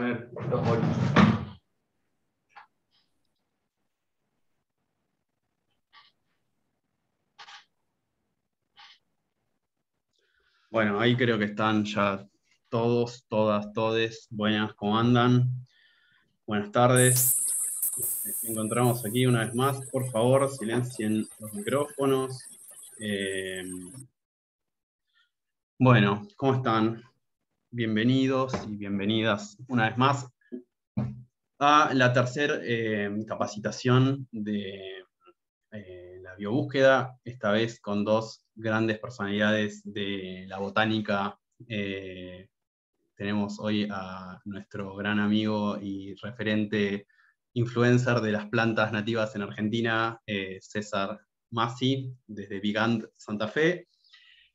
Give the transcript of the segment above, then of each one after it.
los Bueno, ahí creo que están ya todos, todas, todes. Buenas, ¿cómo andan? Buenas tardes. Nos encontramos aquí una vez más. Por favor, silencien los micrófonos. Eh, bueno, ¿cómo están? bienvenidos y bienvenidas una vez más a la tercera eh, capacitación de eh, la biobúsqueda, esta vez con dos grandes personalidades de la botánica. Eh, tenemos hoy a nuestro gran amigo y referente influencer de las plantas nativas en Argentina, César Massi, desde Bigand Santa Fe,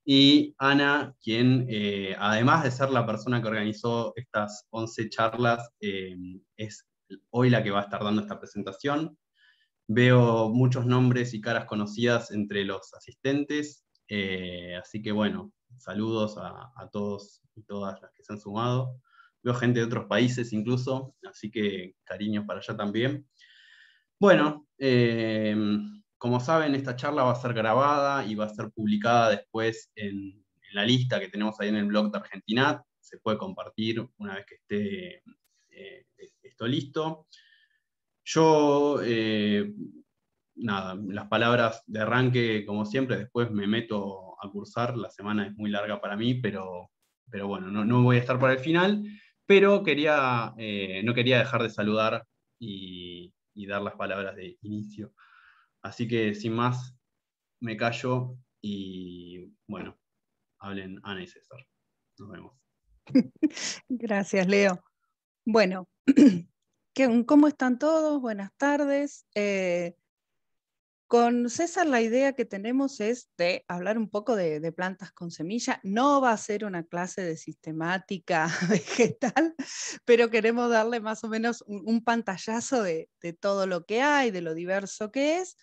y Ana, quien eh, además de ser la persona que organizó estas 11 charlas, eh, es hoy la que va a estar dando esta presentación. Veo muchos nombres y caras conocidas entre los asistentes, eh, así que bueno, saludos a, a, todos y todas las que se han sumado. Veo gente de otros países incluso, así que cariños para allá también. Bueno, como saben, esta charla va a ser grabada y va a ser publicada después en, la lista que tenemos ahí en el blog de Argentina. Se puede compartir una vez que esté eh, esto listo. Yo, eh, nada, las palabras de arranque, como siempre, después me meto a cursar. La semana es muy larga para mí, pero, bueno, no, voy a estar para el final. Pero quería, eh, no quería dejar de saludar y dar las palabras de inicio Así que sin más, me callo y bueno, hablen Ana y César. Nos vemos. Gracias, Leo. Bueno, ¿cómo están todos? Buenas tardes. Eh, con César la idea que tenemos es de hablar un poco de, plantas con semilla. No va a ser una clase de sistemática vegetal, pero queremos darle más o menos un, pantallazo de, todo lo que hay, de lo diverso que es.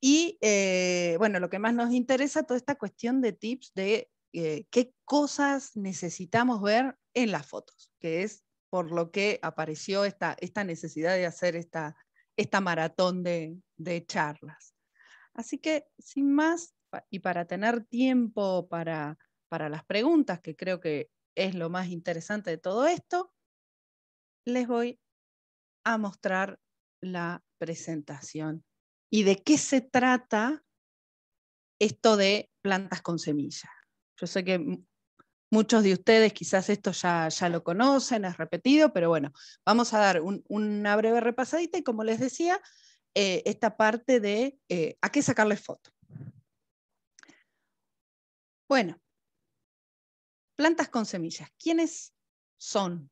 Y eh, bueno, lo que más nos interesa, toda esta cuestión de tips de eh, qué cosas necesitamos ver en las fotos, que es por lo que apareció esta, esta necesidad de hacer esta, esta maratón de charlas. Así que, sin más, y para tener tiempo para, las preguntas, que creo que es lo más interesante de todo esto, les voy a mostrar la presentación y de qué se trata esto de plantas con semillas. Yo sé que muchos de ustedes quizás esto ya, ya lo conocen, es repetido, pero bueno, vamos a dar una breve repasadita y como les decía, eh, esta parte de eh, a qué sacarle foto. Bueno, plantas con semillas. ¿Quiénes son?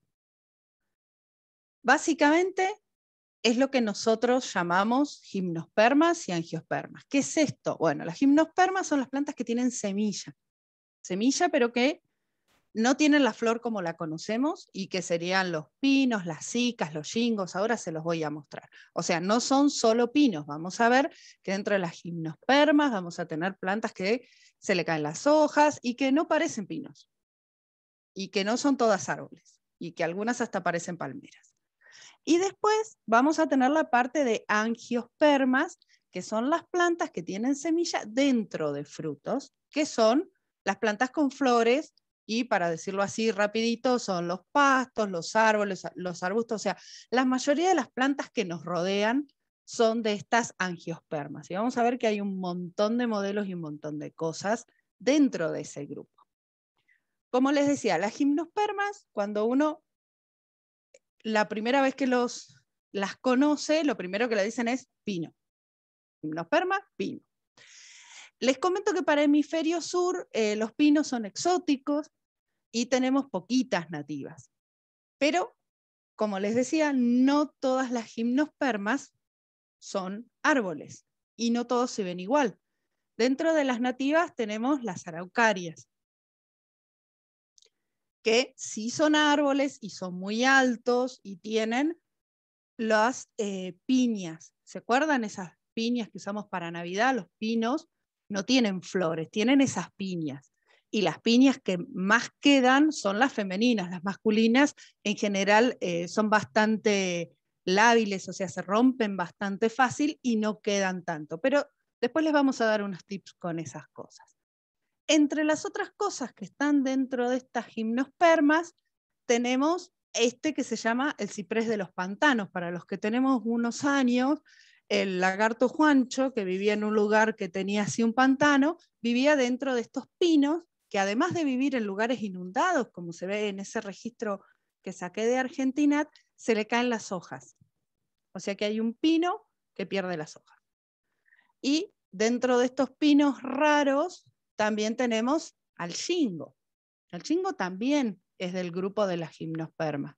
Básicamente es lo que nosotros llamamos gimnospermas y angiospermas. ¿Qué es esto? Bueno, las gimnospermas son las plantas que tienen semilla. Semilla, pero que no tienen la flor como la conocemos y que serían los pinos, las cicas, los yingos, ahora se los voy a mostrar. O sea, no son solo pinos, vamos a ver que dentro de las gimnospermas vamos a tener plantas que se le caen las hojas y que no parecen pinos y que no son todas árboles y que algunas hasta parecen palmeras. Y después vamos a tener la parte de angiospermas, que son las plantas que tienen semilla dentro de frutos, que son las plantas con flores y para decirlo así rapidito, son los pastos, los árboles, los arbustos, o sea, la mayoría de las plantas que nos rodean son de estas angiospermas. Y vamos a ver que hay un montón de modelos y un montón de cosas dentro de ese grupo. Como les decía, las gimnospermas, cuando uno, la primera vez que los, las conoce, lo primero que le dicen es pino. Gimnosperma, pino. Les comento que para hemisferio sur eh, los pinos son exóticos y tenemos poquitas nativas. Pero, como les decía, no todas las gimnospermas son árboles y no todos se ven igual. Dentro de las nativas tenemos las araucarias, que sí son árboles y son muy altos y tienen las eh, piñas. ¿Se acuerdan esas piñas que usamos para Navidad, los pinos no tienen flores, tienen esas piñas. Y las piñas que más quedan son las femeninas, las masculinas en general eh, son bastante lábiles, o sea, se rompen bastante fácil y no quedan tanto. Pero después les vamos a dar unos tips con esas cosas. Entre las otras cosas que están dentro de estas gimnospermas, tenemos este que se llama el ciprés de los pantanos. Para los que tenemos unos años, el lagarto Juancho, que vivía en un lugar que tenía así un pantano, vivía dentro de estos pinos, que además de vivir en lugares inundados, como se ve en ese registro que saqué de Argentina, se le caen las hojas. O sea que hay un pino que pierde las hojas. Y dentro de estos pinos raros también tenemos al chingo. El chingo también es del grupo de las gimnospermas.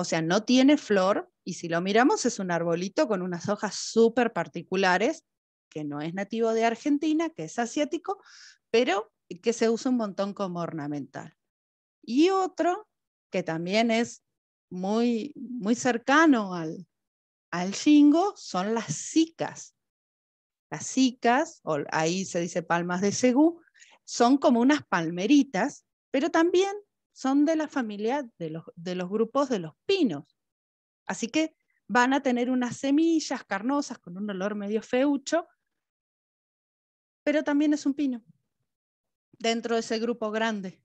O sea, no tiene flor y si lo miramos es un arbolito con unas hojas súper particulares, que no es nativo de Argentina, que es asiático, pero que se usa un montón como ornamental. Y otro que también es muy, muy cercano al, al son las sicas. Las sicas, o ahí se dice palmas de segú, son como unas palmeritas, pero también son de la familia de los, de los grupos de los pinos. Así que van a tener unas semillas carnosas con un olor medio feucho, pero también es un pino dentro de ese grupo grande.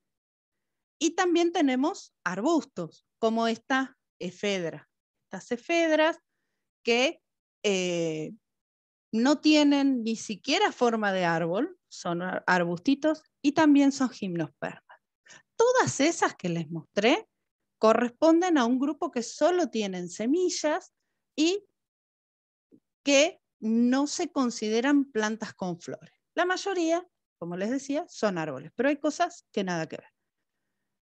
Y también tenemos arbustos, como esta efedra. Estas efedras que eh, no tienen ni siquiera forma de árbol, son arbustitos y también son gimnospermas todas esas que les mostré corresponden a un grupo que solo tienen semillas y que no se consideran plantas con flores. La mayoría, como les decía, son árboles, pero hay cosas que nada que ver.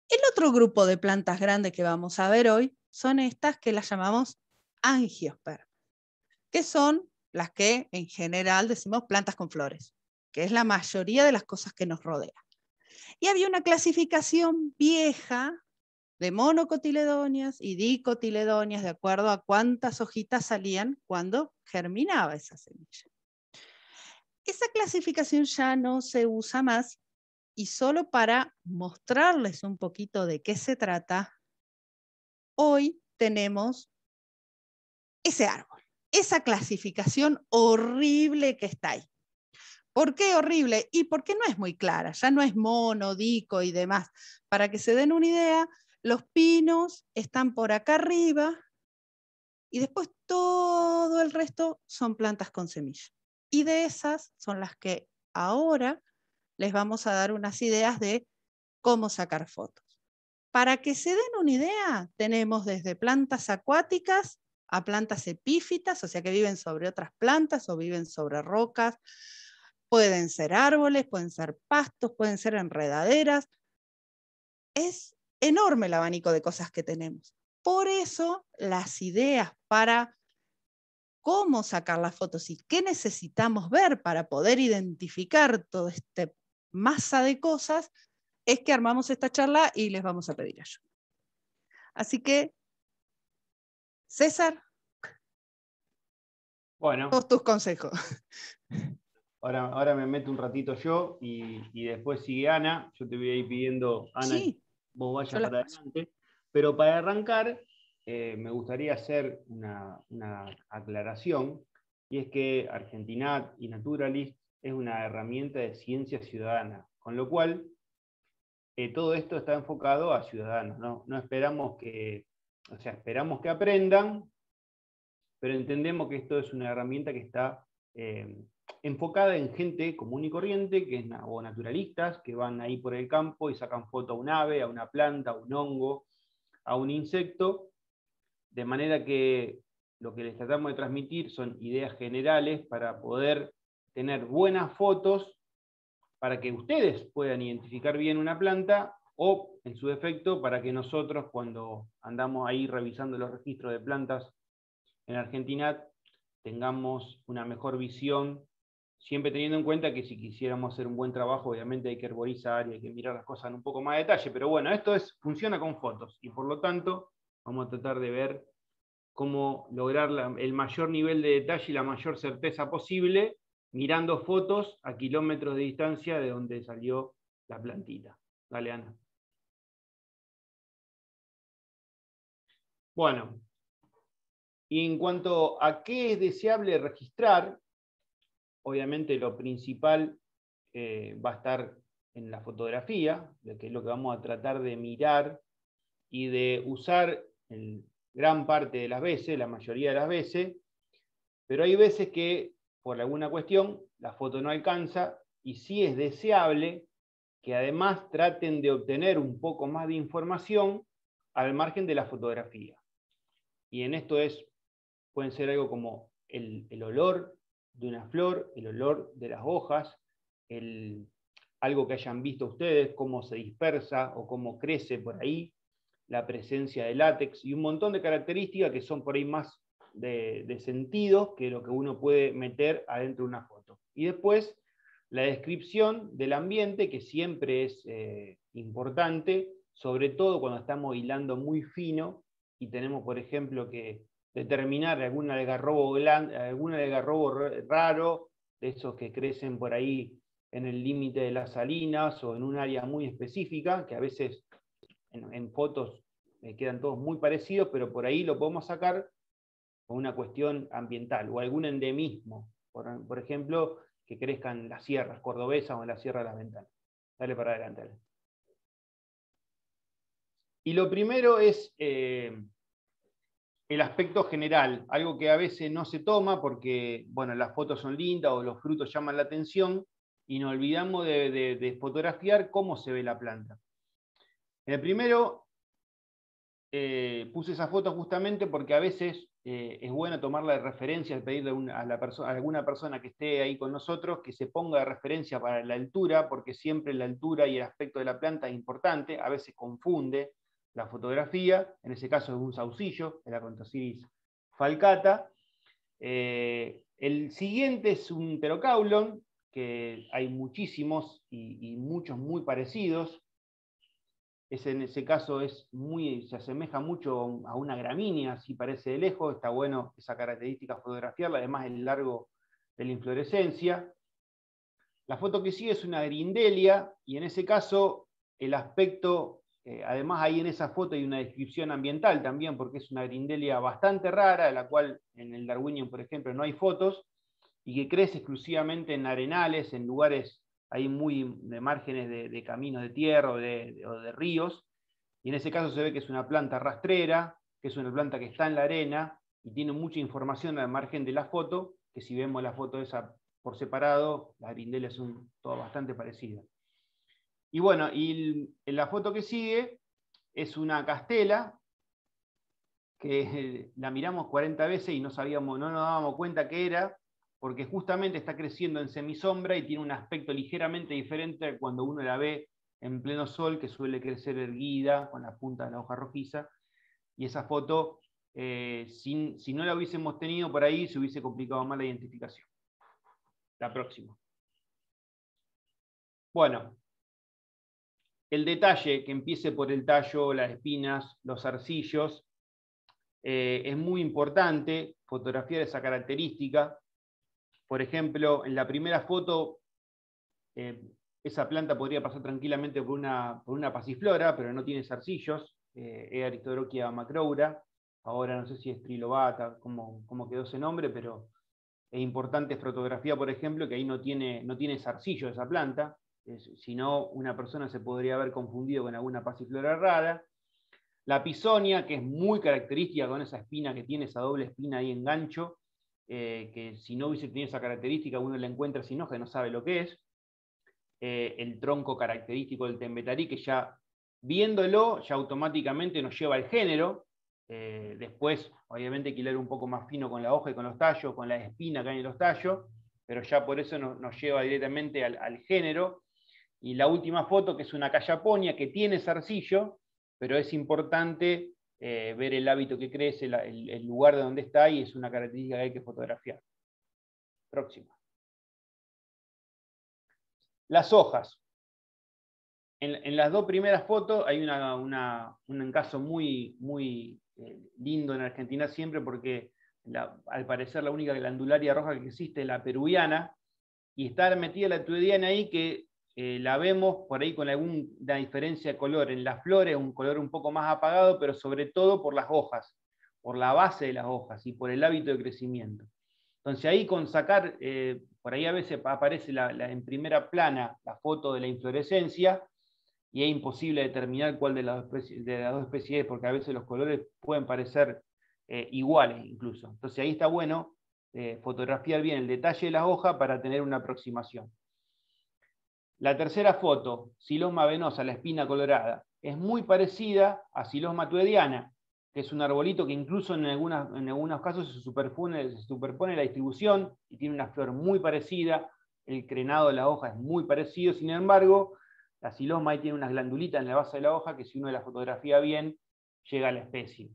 El otro grupo de plantas grandes que vamos a ver hoy son estas que las llamamos angiospermas, que son las que en general decimos plantas con flores, que es la mayoría de las cosas que nos rodea. Y había una clasificación vieja de monocotiledonias y dicotiledonias, de acuerdo a cuántas hojitas salían cuando germinaba esa semilla. Esa clasificación ya no se usa más y solo para mostrarles un poquito de qué se trata, hoy tenemos ese árbol, esa clasificación horrible que está ahí. ¿Por qué horrible? Y porque no es muy clara, ya no es mono, dico y demás. Para que se den una idea, los pinos están por acá arriba y después todo el resto son plantas con semillas. Y de esas son las que ahora les vamos a dar unas ideas de cómo sacar fotos. Para que se den una idea, tenemos desde plantas acuáticas a plantas epífitas, o sea que viven sobre otras plantas o viven sobre rocas, Pueden ser árboles, pueden ser pastos, pueden ser enredaderas. Es enorme el abanico de cosas que tenemos. Por eso las ideas para cómo sacar las fotos y qué necesitamos ver para poder identificar toda esta masa de cosas, es que armamos esta charla y les vamos a pedir ayuda. Así que, César, bueno. todos tus consejos. Ahora, me meto un ratito yo y, después sigue Ana. Yo te voy a ir pidiendo, Ana, que vos vayas para adelante. Pero para arrancar, eh, me gustaría hacer una, aclaración, y es que Argentina y Naturalist es una herramienta de ciencia ciudadana, con lo cual eh, todo esto está enfocado a ciudadanos. ¿no? no esperamos que, o sea, esperamos que aprendan, pero entendemos que esto es una herramienta que está eh, enfocada en gente común y corriente, que es, o naturalistas, que van ahí por el campo y sacan foto a un ave, a una planta, a un hongo, a un insecto, de manera que lo que les tratamos de transmitir son ideas generales para poder tener buenas fotos para que ustedes puedan identificar bien una planta o, en su defecto, para que nosotros, cuando andamos ahí revisando los registros de plantas en Argentina, tengamos una mejor visión, siempre teniendo en cuenta que si quisiéramos hacer un buen trabajo, obviamente hay que herborizar y hay que mirar las cosas en un poco más de detalle, pero bueno, esto es, funciona con fotos y por lo tanto vamos a tratar de ver cómo lograr el mayor nivel de detalle y la mayor certeza posible mirando fotos a kilómetros de distancia de donde salió la plantita. Dale, Ana. Bueno, y en cuanto a qué es deseable registrar, obviamente lo principal eh, va a estar en la fotografía, que es lo que vamos a tratar de mirar y de usar en gran parte de las veces, la mayoría de las veces, pero hay veces que por alguna cuestión la foto no alcanza y sí es deseable que además traten de obtener un poco más de información al margen de la fotografía. Y en esto es pueden ser algo como el, olor de una flor, el olor de las hojas, el, algo que hayan visto ustedes, cómo se dispersa o cómo crece por ahí, la presencia de látex y un montón de características que son por ahí más de, sentido que lo que uno puede meter adentro de una foto. Y después la descripción del ambiente, que siempre es eh, importante, sobre todo cuando estamos hilando muy fino y tenemos, por ejemplo, que determinar algún algarrobo, algún raro, de esos que crecen por ahí en el límite de las salinas o en un área muy específica, que a veces en, fotos eh, quedan todos muy parecidos, pero por ahí lo podemos sacar con una cuestión ambiental o algún endemismo, por, ejemplo, que crezcan en las sierras cordobesas o en la Sierra de las Ventanas. Dale para adelante. Y lo primero es eh, el aspecto general, algo que a veces no se toma porque, bueno, las fotos son lindas o los frutos llaman la atención y nos olvidamos de, fotografiar cómo se ve la planta. el primero eh, puse esa foto justamente porque a veces eh, es bueno tomarla de referencia, pedirle a, a alguna persona que esté ahí con nosotros que se ponga de referencia para la altura, porque siempre la altura y el aspecto de la planta es importante, a veces confunde, la fotografía, en ese caso es un saucillo, el contosiris falcata. Eh, el siguiente es un pterocaulon, que hay muchísimos y, muchos muy parecidos. en ese caso es muy, se asemeja mucho a una gramínea, si parece de lejos, está bueno esa característica fotografiarla, además el largo de la inflorescencia. La foto que sigue es una grindelia, y en ese caso el aspecto eh, además, ahí en esa foto hay una descripción ambiental también, porque es una grindelia bastante rara, de la cual en el Darwinian, por ejemplo, no hay fotos, y que crece exclusivamente en arenales, en lugares ahí muy de márgenes de, caminos de tierra o de, o de ríos. Y en ese caso se ve que es una planta rastrera, que es una planta que está en la arena y tiene mucha información al margen de la foto, que si vemos la foto esa por separado, las grindelias son todas bastante parecidas. Y bueno, la foto que sigue es una castela que la miramos 40 veces y no sabíamos, no nos dábamos cuenta que era, porque justamente está creciendo en semisombra y tiene un aspecto ligeramente diferente cuando uno la ve en pleno sol, que suele crecer erguida, con la punta de la hoja rojiza. Y esa foto, eh, si no la hubiésemos tenido por ahí, se hubiese complicado más la identificación. La próxima. Bueno, el detalle que empiece por el tallo, las espinas, los arcillos, eh, es muy importante fotografiar esa característica. Por ejemplo, en la primera foto, eh, esa planta podría pasar tranquilamente por una, por pasiflora, pero no tiene arcillos, es eh, e. Aristodroquia macroura, ahora no sé si es trilobata, cómo, quedó ese nombre, pero es importante fotografía, por ejemplo, que ahí no tiene, no tiene esa planta si no, una persona se podría haber confundido con alguna pasiflora rara. La pisonia, que es muy característica con esa espina que tiene, esa doble espina ahí en gancho, eh, que si no hubiese tenido esa característica, uno la encuentra sin hoja, no sabe lo que es. Eh, el tronco característico del tembetarí, que ya viéndolo, ya automáticamente nos lleva al género. Eh, después, obviamente, hay un poco más fino con la hoja y con los tallos, con la espina que hay en los tallos, pero ya por eso nos lleva directamente al género y la última foto, que es una callaponia que tiene zarcillo, pero es importante eh, ver el hábito que crece, el, lugar de donde está, y es una característica que hay que fotografiar. Próxima. Las hojas. En, las dos primeras fotos hay una, un caso muy, muy eh, lindo en Argentina siempre, porque al parecer la única glandularia roja que existe es la peruviana, y está metida la tuediana ahí que eh, la vemos por ahí con alguna diferencia de color en las flores, un color un poco más apagado, pero sobre todo por las hojas, por la base de las hojas y por el hábito de crecimiento. Entonces ahí con sacar, eh, por ahí a veces aparece en primera plana la foto de la inflorescencia y es imposible determinar cuál de las, dos especies, de las dos especies es, porque a veces los colores pueden parecer eh, iguales incluso. Entonces ahí está bueno fotografiar bien el detalle de las hojas para tener una aproximación. La tercera foto, Siloma venosa, la espina colorada, es muy parecida a Siloma tuediana, que es un arbolito que incluso en, algunos casos se superpone, la distribución y tiene una flor muy parecida, el crenado de la hoja es muy parecido, sin embargo, la Siloma ahí tiene unas glandulitas en la base de la hoja que si uno la fotografía bien, llega a la especie.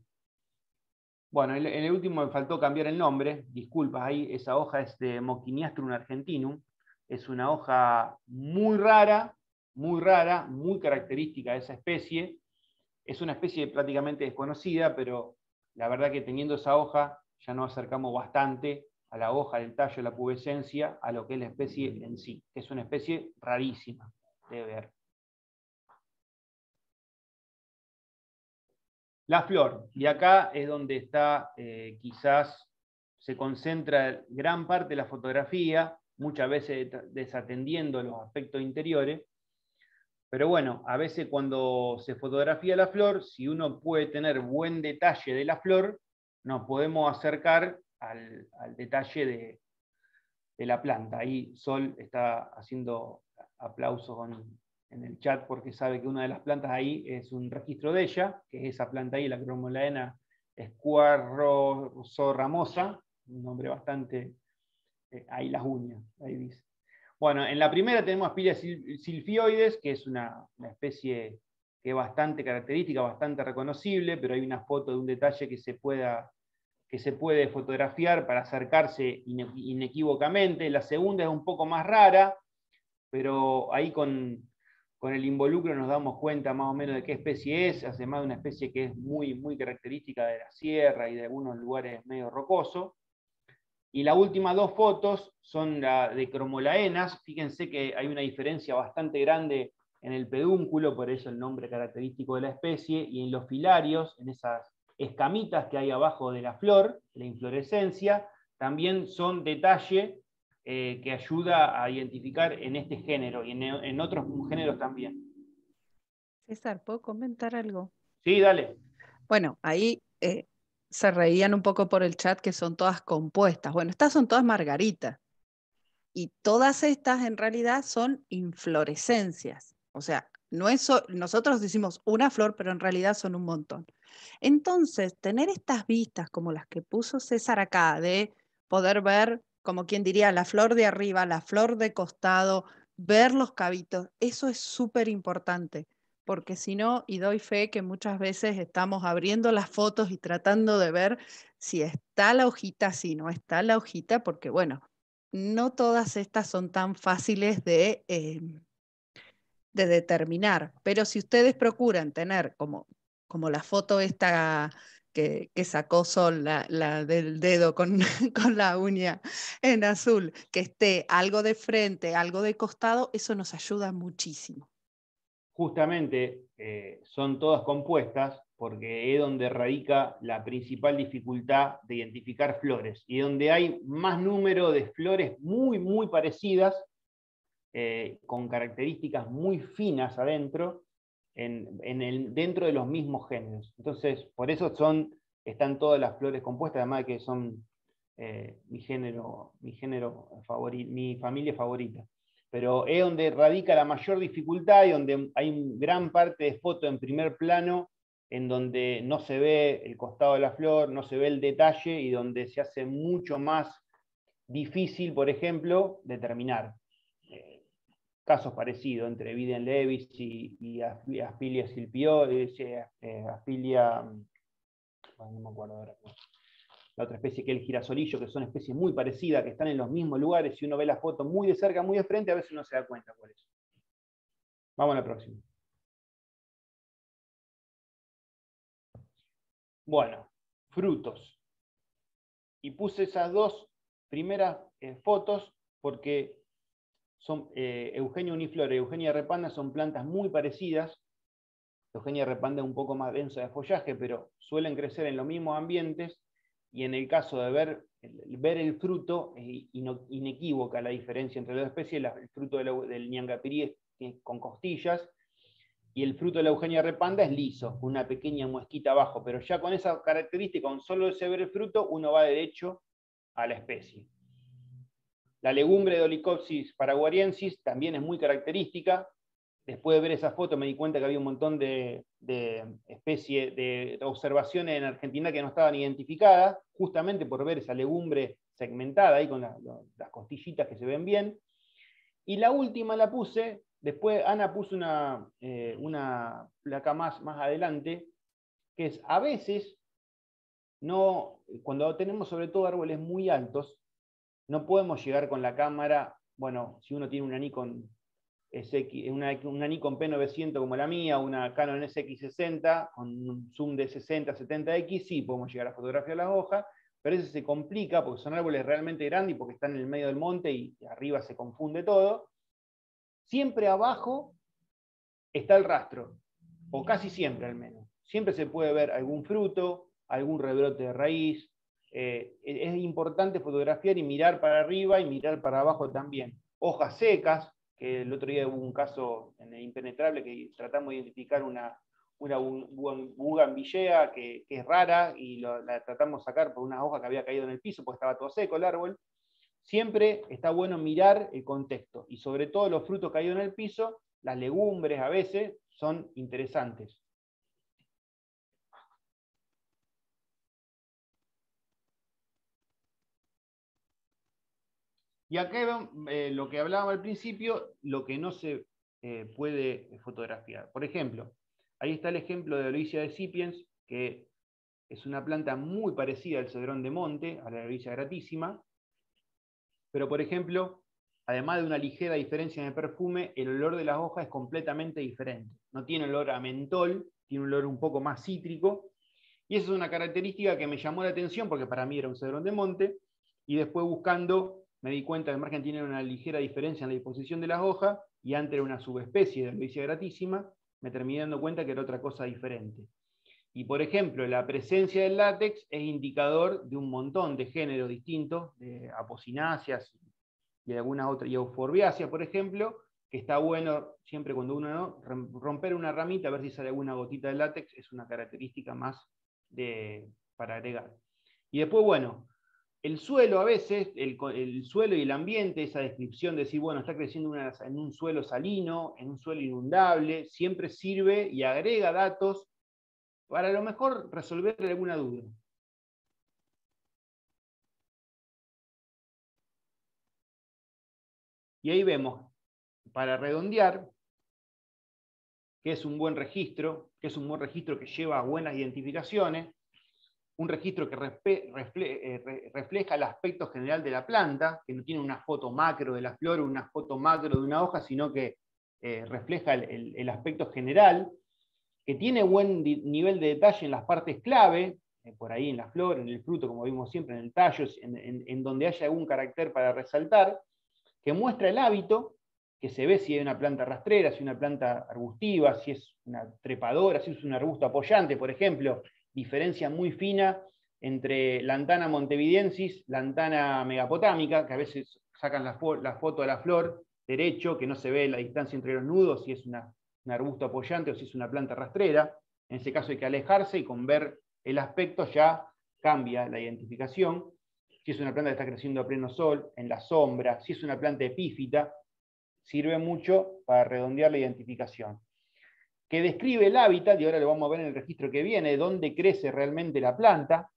Bueno, en el, último me faltó cambiar el nombre, disculpas, ahí esa hoja es de Moquiniastrum argentinum, es una hoja muy rara, muy rara, muy característica de esa especie. Es una especie prácticamente desconocida, pero la verdad que teniendo esa hoja ya nos acercamos bastante a la hoja, del tallo, a la pubescencia, a lo que es la especie en sí, es una especie rarísima de ver. La flor, y acá es donde está eh, quizás se concentra gran parte de la fotografía, muchas veces desatendiendo los aspectos interiores. Pero bueno, a veces cuando se fotografía la flor, si uno puede tener buen detalle de la flor, nos podemos acercar al, detalle de, la planta. Ahí Sol está haciendo aplausos en el chat porque sabe que una de las plantas ahí es un registro de ella, que es esa planta ahí, la cromolaena escuarroso ramosa, un nombre bastante eh, ahí las uñas, ahí dice. Bueno, en la primera tenemos pilas silfioides, que es una, especie que es bastante característica, bastante reconocible, pero hay una foto de un detalle que se, que se puede fotografiar para acercarse inequívocamente. La segunda es un poco más rara, pero ahí con, el involucro nos damos cuenta más o menos de qué especie es, además de una especie que es muy, muy característica de la sierra y de algunos lugares medio rocosos. Y las últimas dos fotos son la de cromolaenas. Fíjense que hay una diferencia bastante grande en el pedúnculo, por eso el nombre característico de la especie, y en los filarios, en esas escamitas que hay abajo de la flor, la inflorescencia, también son detalle eh, que ayuda a identificar en este género y en, otros géneros también. César, ¿puedo comentar algo? Sí, dale. Bueno, ahí eh, se reían un poco por el chat que son todas compuestas. Bueno, estas son todas margaritas. Y todas estas en realidad son inflorescencias. O sea, no nosotros decimos una flor, pero en realidad son un montón. Entonces, tener estas vistas como las que puso César acá, de poder ver, como quien diría, la flor de arriba, la flor de costado, ver los cabitos, eso es súper importante porque si no, y doy fe que muchas veces estamos abriendo las fotos y tratando de ver si está la hojita, si no está la hojita, porque bueno, no todas estas son tan fáciles de, em, determinar, pero si ustedes procuran tener como, como la foto esta que, sacó Sol, la, del dedo con, la uña en azul, que esté algo de frente, algo de costado, eso nos ayuda muchísimo justamente eh, son todas compuestas porque es donde radica la principal dificultad de identificar flores y donde hay más número de flores muy, muy parecidas, eh, con características muy finas adentro, en, el, dentro de los mismos géneros. Entonces, por eso son, están todas las flores compuestas, además de que son eh, mi, género, mi, género mi familia favorita pero es donde radica la mayor dificultad y donde hay gran parte de fotos en primer plano en donde no se ve el costado de la flor, no se ve el detalle y donde se hace mucho más difícil, por ejemplo, determinar. Eh, casos parecidos entre Viden Levis y, Aspilia Silpio, eh, eh, Aspilia, mm, no me acuerdo ahora otra especie que es el girasolillo, que son especies muy parecidas, que están en los mismos lugares, si uno ve la foto muy de cerca, muy de frente, a veces no se da cuenta por eso Vamos a la próxima. Bueno, frutos. Y puse esas dos primeras eh, fotos porque son, eh, Eugenia uniflora y Eugenia repanda son plantas muy parecidas. Eugenia repanda es un poco más densa de follaje, pero suelen crecer en los mismos ambientes y en el caso de ver el, ver el fruto, es eh, inequívoca la diferencia entre las especies, el fruto del ñangapirí es, con costillas, y el fruto de la Eugenia repanda es liso, una pequeña muesquita abajo, pero ya con esa característica, con solo ese ver el fruto, uno va derecho a la especie. La legumbre de Olicopsis paraguariensis también es muy característica, después de ver esa foto me di cuenta que había un montón de, especies, de observaciones en Argentina que no estaban identificadas, justamente por ver esa legumbre segmentada ahí con las costillitas que se ven bien. Y la última la puse, después Ana puso una, eh, una placa más, más adelante, que es a veces, no, cuando tenemos sobre todo árboles muy altos, no podemos llegar con la cámara, bueno, si uno tiene una Nikon una, una, Nikon P900 como la mía, una Canon SX60 con un zoom de 60, 70X, sí podemos llegar a fotografiar las hojas, pero eso se complica porque son árboles realmente grandes y porque están en el medio del monte y, arriba se confunde todo. Siempre abajo está el rastro, o casi siempre al menos. Siempre se puede ver algún fruto, algún rebrote de raíz. Eh, es importante fotografiar y mirar para arriba y mirar para abajo también. Hojas secas, que el otro día hubo un caso en el Impenetrable que tratamos de identificar una, una que, es rara y la tratamos de sacar por una hoja que había caído en el piso porque estaba todo seco el árbol. Siempre está bueno mirar el contexto y sobre todo los frutos caídos en el piso, las legumbres a veces son interesantes. Y acá eh, lo que hablaba al principio, lo que no se eh, puede fotografiar. Por ejemplo, ahí está el ejemplo de oricia de Sipiens, que es una planta muy parecida al cedrón de monte, a la oricia gratísima, pero por ejemplo, además de una ligera diferencia en el perfume, el olor de las hojas es completamente diferente. No tiene olor a mentol, tiene un olor un poco más cítrico, y esa es una característica que me llamó la atención porque para mí era un cedrón de monte, y después buscando me di cuenta que el margen tiene una ligera diferencia en la disposición de las hojas y antes era una subespecie de ambicia gratísima, me terminé dando cuenta que era otra cosa diferente. Y por ejemplo, la presencia del látex es indicador de un montón de géneros distintos, de apocináceas y algunas otras, y euforbiáceas, por ejemplo, que está bueno siempre cuando uno romper una ramita, a ver si sale alguna gotita de látex, es una característica más de, para agregar. Y después, bueno, el suelo a veces, el, suelo y el ambiente, esa descripción de si bueno, está creciendo en un suelo salino, en un suelo inundable, siempre sirve y agrega datos para a lo mejor resolver alguna duda. Y ahí vemos, para redondear, que es un buen registro, que es un buen registro que lleva buenas identificaciones, un registro que eh, refleja el aspecto general de la planta, que no tiene una foto macro de la flor o una foto macro de una hoja, sino que eh, refleja el, aspecto general, que tiene buen nivel de detalle en las partes clave, eh, por ahí en la flor, en el fruto, como vimos siempre, en el tallo, en, en donde haya algún carácter para resaltar, que muestra el hábito, que se ve si es una planta rastrera, si es una planta arbustiva, si es una trepadora, si es un arbusto apoyante, por ejemplo, diferencia muy fina entre lantana montevidensis, lantana megapotámica, que a veces sacan la, foto de la flor derecho, que no se ve la distancia entre los nudos, si es un arbusto apoyante o si es una planta rastrera. En ese caso hay que alejarse y con ver el aspecto ya cambia la identificación. Si es una planta que está creciendo a pleno sol, en la sombra, si es una planta epífita, sirve mucho para redondear la identificación que describe el hábitat, y ahora lo vamos a ver en el registro que viene, dónde crece realmente la planta,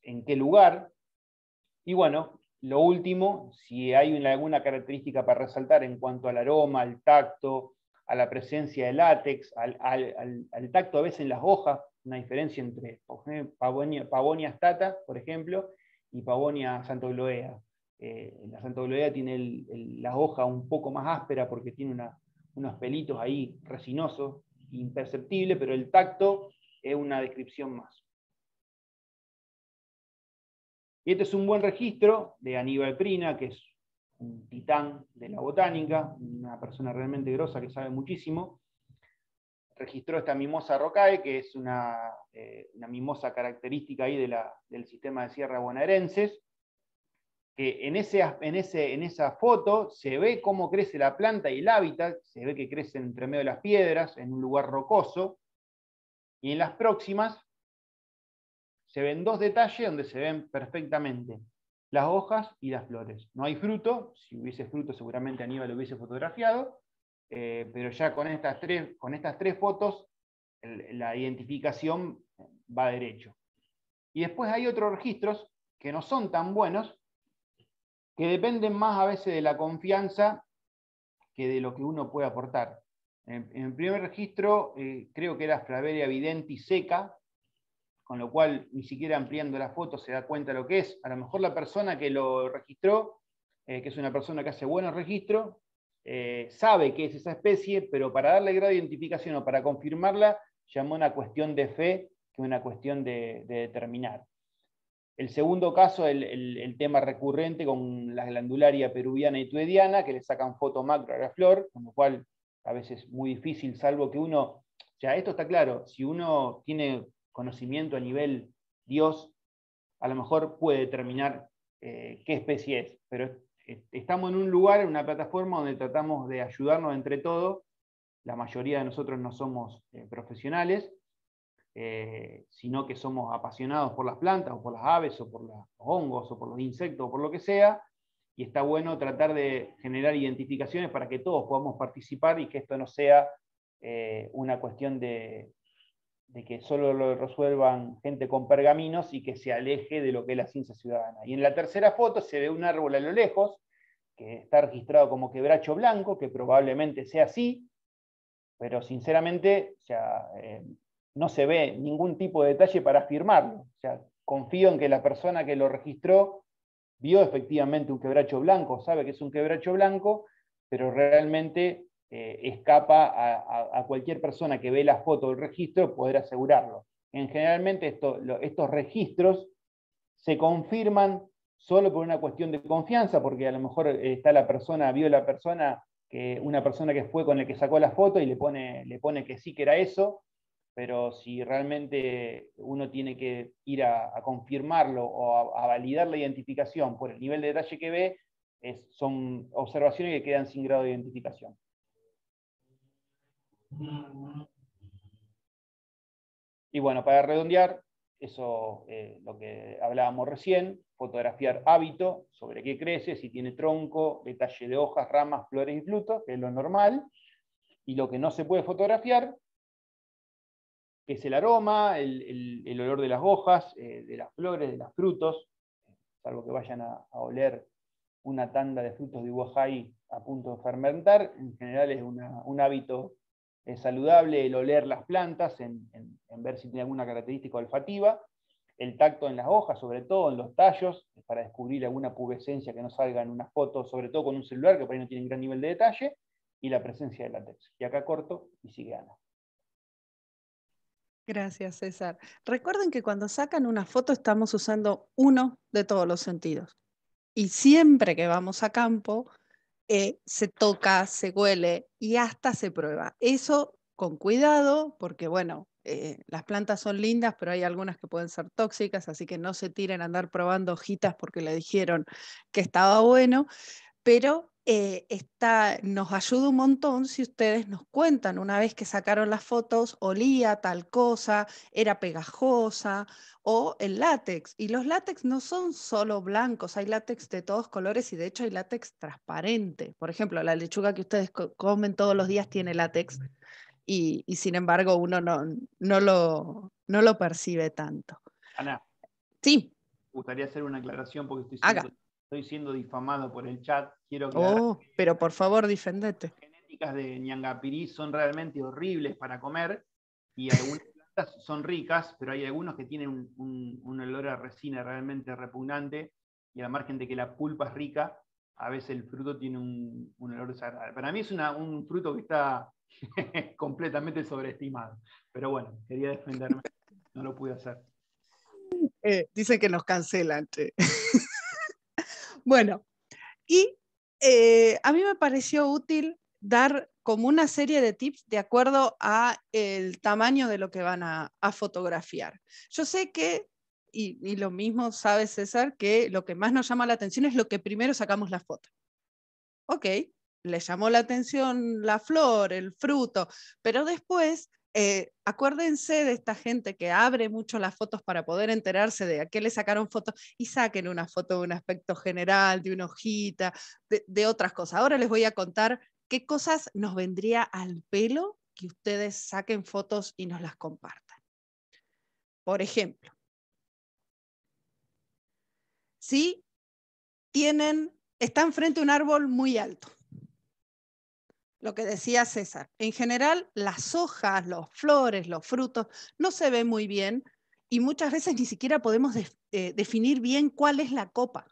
en qué lugar, y bueno, lo último, si hay alguna característica para resaltar en cuanto al aroma, al tacto, a la presencia de látex, al, tacto a veces en las hojas, una diferencia entre Pavonia, stata, por ejemplo, y Pavonia Santo Eh, la santogloea tiene las hojas la hoja un poco más áspera porque tiene unos pelitos ahí resinosos, imperceptible, pero el tacto es una descripción más. Y este es un buen registro de Aníbal Prina, que es un titán de la botánica, una persona realmente grosa que sabe muchísimo. Registró esta mimosa rocae, que es eh, una, mimosa característica ahí del sistema de sierra bonaerenses que en, esa foto se ve cómo crece la planta y el hábitat, se ve que crece entre medio de las piedras, en un lugar rocoso, y en las próximas se ven dos detalles donde se ven perfectamente las hojas y las flores. No hay fruto, si hubiese fruto seguramente Aníbal lo hubiese fotografiado, eh, pero ya con estas tres, con estas tres fotos la identificación va derecho. Y después hay otros registros que no son tan buenos, que dependen más a veces de la confianza que de lo que uno puede aportar. En, el primer registro eh, creo que era Flaveria Videnti seca, con lo cual ni siquiera ampliando la foto se da cuenta de lo que es. A lo mejor la persona que lo registró, eh, que es una persona que hace buenos registros, eh, sabe que es esa especie, pero para darle grado de identificación o para confirmarla, llamó una cuestión de fe que una cuestión de determinar. El segundo caso, el, el, tema recurrente con la glandularia peruviana y tuediana, que le sacan foto macro a la flor, con lo cual a veces es muy difícil, salvo que uno, ya esto está claro, si uno tiene conocimiento a nivel Dios, a lo mejor puede determinar eh, qué especie es, pero estamos en un lugar, en una plataforma donde tratamos de ayudarnos entre todos, la mayoría de nosotros no somos eh, profesionales, eh, sino que somos apasionados por las plantas o por las aves o por los hongos o por los insectos o por lo que sea, y está bueno tratar de generar identificaciones para que todos podamos participar y que esto no sea eh, una cuestión de, que solo lo resuelvan gente con pergaminos y que se aleje de lo que es la ciencia ciudadana. Y en la tercera foto se ve un árbol a lo lejos, que está registrado como quebracho blanco, que probablemente sea así, pero sinceramente, o sea, eh, no se ve ningún tipo de detalle para afirmarlo. O sea, confío en que la persona que lo registró vio efectivamente un quebracho blanco, sabe que es un quebracho blanco, pero realmente eh, escapa a, cualquier persona que ve la foto o el registro poder asegurarlo. En generalmente estos registros se confirman solo por una cuestión de confianza, porque a lo mejor eh, está la persona, vio la persona, que, una persona que fue con el que sacó la foto y le pone, le pone que sí que era eso, pero si realmente uno tiene que ir a, confirmarlo o a, validar la identificación por el nivel de detalle que ve, son observaciones que quedan sin grado de identificación. Y bueno, para redondear, eso eh, lo que hablábamos recién, fotografiar hábito, sobre qué crece, si tiene tronco, detalle de hojas, ramas, flores y frutos, que es lo normal, y lo que no se puede fotografiar, que es el aroma, el, olor de las hojas, eh, de las flores, de los frutos, salvo que vayan a, oler una tanda de frutos de Uajay a punto de fermentar. En general es un hábito saludable el oler las plantas, en, ver si tiene alguna característica olfativa. El tacto en las hojas, sobre todo en los tallos, para descubrir alguna pubescencia que no salga en una foto, sobre todo con un celular que por ahí no tiene gran nivel de detalle, y la presencia de látex. Y acá corto y sigue Ana. Gracias, César. Recuerden que cuando sacan una foto estamos usando uno de todos los sentidos. Y siempre que vamos a campo, eh, se toca, se huele y hasta se prueba. Eso con cuidado, porque bueno, eh, las plantas son lindas, pero hay algunas que pueden ser tóxicas, así que no se tiren a andar probando hojitas porque le dijeron que estaba bueno. Pero eh, está, nos ayuda un montón si ustedes nos cuentan, una vez que sacaron las fotos, olía tal cosa, era pegajosa, o el látex. Y los látex no son solo blancos, hay látex de todos colores y de hecho hay látex transparente. Por ejemplo, la lechuga que ustedes comen todos los días tiene látex y, sin embargo uno no, no, lo, no lo percibe tanto. Ana. Sí. Me gustaría hacer una aclaración porque estoy estoy siendo difamado por el chat. Quiero oh, pero por favor, defendete. Las genéticas de ñangapirí son realmente horribles para comer y algunas plantas son ricas, pero hay algunos que tienen un, olor a resina realmente repugnante y a margen de que la pulpa es rica, a veces el fruto tiene un, olor desagradable. Para mí es un fruto que está completamente sobreestimado, pero bueno, quería defenderme, no lo pude hacer. Eh, dicen que nos cancelan. Bueno, y eh, a mí me pareció útil dar como una serie de tips de acuerdo a el tamaño de lo que van a, fotografiar. Yo sé que, y, y, lo mismo sabe César, que lo que más nos llama la atención es lo que primero sacamos la foto. Ok, le llamó la atención la flor, el fruto, pero después eh, acuérdense de esta gente que abre mucho las fotos para poder enterarse de a qué le sacaron fotos y saquen una foto de un aspecto general, de una hojita, de, de otras cosas. Ahora les voy a contar qué cosas nos vendría al pelo que ustedes saquen fotos y nos las compartan. Por ejemplo, si tienen, están frente a un árbol muy alto lo que decía César, en general las hojas, los flores, los frutos, no se ven muy bien y muchas veces ni siquiera podemos eh, definir bien cuál es la copa.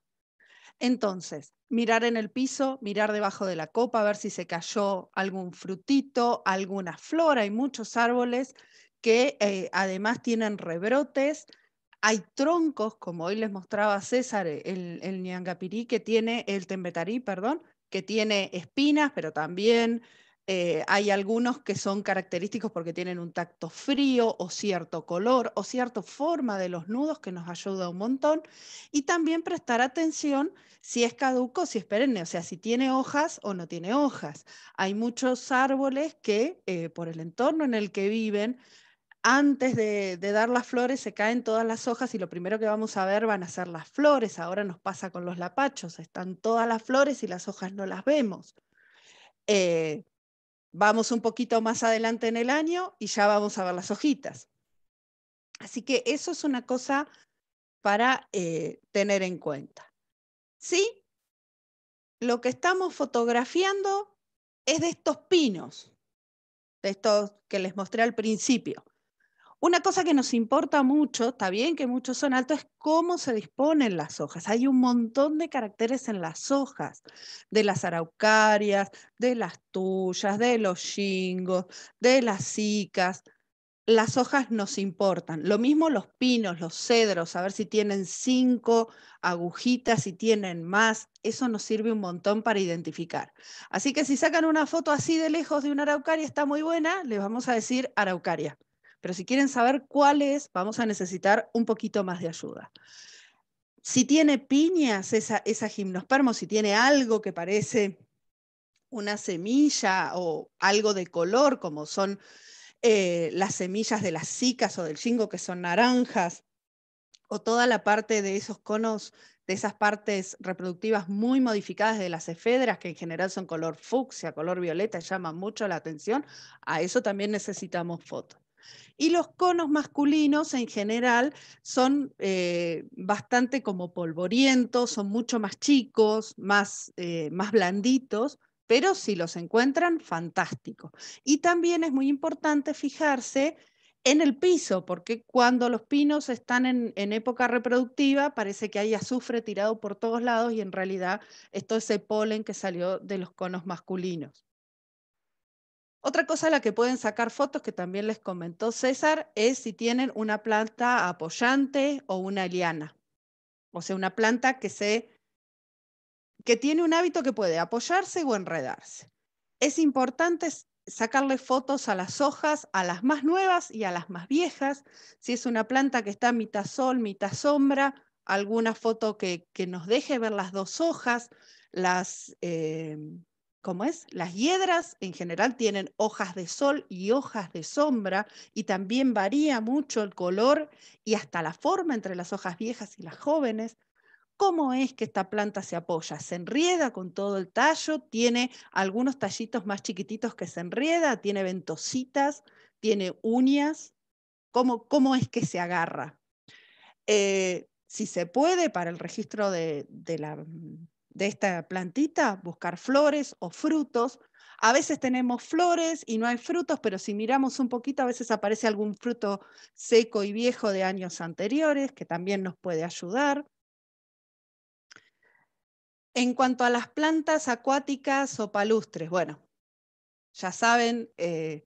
Entonces, mirar en el piso, mirar debajo de la copa, ver si se cayó algún frutito, alguna flor. Hay muchos árboles que eh, además tienen rebrotes. Hay troncos, como hoy les mostraba César, eh, el, el que tiene, el tembetarí, perdón, que tiene espinas, pero también eh, hay algunos que son característicos porque tienen un tacto frío o cierto color o cierta forma de los nudos que nos ayuda un montón. Y también prestar atención si es caduco, si es perenne, o sea, si tiene hojas o no tiene hojas. Hay muchos árboles que eh, por el entorno en el que viven antes de, dar las flores se caen todas las hojas y lo primero que vamos a ver van a ser las flores. Ahora nos pasa con los lapachos, están todas las flores y las hojas no las vemos. Eh, vamos un poquito más adelante en el año y ya vamos a ver las hojitas. Así que eso es una cosa para eh, tener en cuenta. ¿Sí? Lo que estamos fotografiando es de estos pinos, de estos que les mostré al principio. Una cosa que nos importa mucho, está bien que muchos son altos, es cómo se disponen las hojas. Hay un montón de caracteres en las hojas, de las araucarias, de las tuyas, de los chingos, de las cicas. Las hojas nos importan. Lo mismo los pinos, los cedros, a ver si tienen cinco agujitas, si tienen más. Eso nos sirve un montón para identificar. Así que si sacan una foto así de lejos de una araucaria, está muy buena, les vamos a decir araucaria pero si quieren saber cuáles, vamos a necesitar un poquito más de ayuda. Si tiene piñas esa, gimnosperma, gimnospermo, si tiene algo que parece una semilla o algo de color, como son eh, las semillas de las cicas o del chingo, que son naranjas, o toda la parte de esos conos, de esas partes reproductivas muy modificadas de las efedras, que en general son color fucsia, color violeta, llama mucho la atención, a eso también necesitamos fotos. Y los conos masculinos en general son eh, bastante como polvorientos, son mucho más chicos, más, eh, más blanditos, pero si los encuentran, fantástico. Y también es muy importante fijarse en el piso, porque cuando los pinos están en, época reproductiva, parece que hay azufre tirado por todos lados y en realidad esto es el polen que salió de los conos masculinos. Otra cosa a la que pueden sacar fotos, que también les comentó César, es si tienen una planta apoyante o una liana. O sea, una planta que, se, que tiene un hábito que puede apoyarse o enredarse. Es importante sacarle fotos a las hojas, a las más nuevas y a las más viejas. Si es una planta que está mitad sol, mitad sombra, alguna foto que, que nos deje ver las dos hojas, las, eh, ¿cómo es? Las hiedras en general tienen hojas de sol y hojas de sombra y también varía mucho el color y hasta la forma entre las hojas viejas y las jóvenes. ¿Cómo es que esta planta se apoya? ¿Se enrieda con todo el tallo? ¿Tiene algunos tallitos más chiquititos que se enrieda? ¿Tiene ventositas? ¿Tiene uñas? ¿Cómo, cómo es que se agarra? Eh, si se puede, para el registro de, de la de esta plantita, buscar flores o frutos. A veces tenemos flores y no hay frutos, pero si miramos un poquito, a veces aparece algún fruto seco y viejo de años anteriores que también nos puede ayudar. En cuanto a las plantas acuáticas o palustres, bueno, ya saben, eh,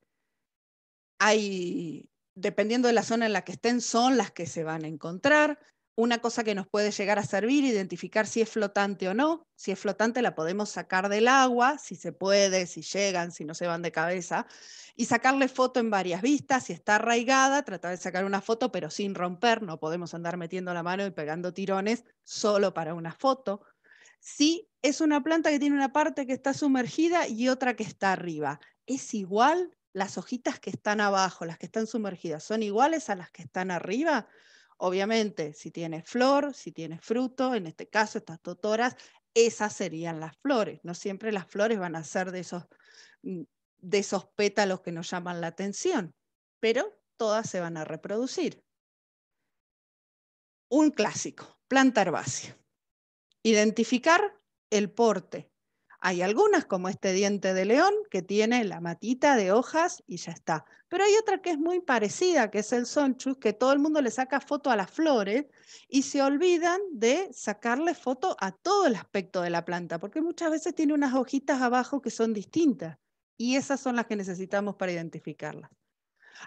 hay, dependiendo de la zona en la que estén, son las que se van a encontrar una cosa que nos puede llegar a servir, identificar si es flotante o no. Si es flotante la podemos sacar del agua, si se puede, si llegan, si no se van de cabeza, y sacarle foto en varias vistas. Si está arraigada, tratar de sacar una foto, pero sin romper, no podemos andar metiendo la mano y pegando tirones solo para una foto. Si es una planta que tiene una parte que está sumergida y otra que está arriba, es igual las hojitas que están abajo, las que están sumergidas, son iguales a las que están arriba. Obviamente, si tienes flor, si tienes fruto, en este caso estas totoras, esas serían las flores. No siempre las flores van a ser de esos, mm, de esos pétalos que nos llaman la atención, pero todas se van a reproducir. Un clásico, planta herbácea. Identificar el porte, hay algunas, como este diente de león, que tiene la matita de hojas y ya está. Pero hay otra que es muy parecida, que es el sonchus, que todo el mundo le saca foto a las flores y se olvidan de sacarle foto a todo el aspecto de la planta, porque muchas veces tiene unas hojitas abajo que son distintas y esas son las que necesitamos para identificarlas.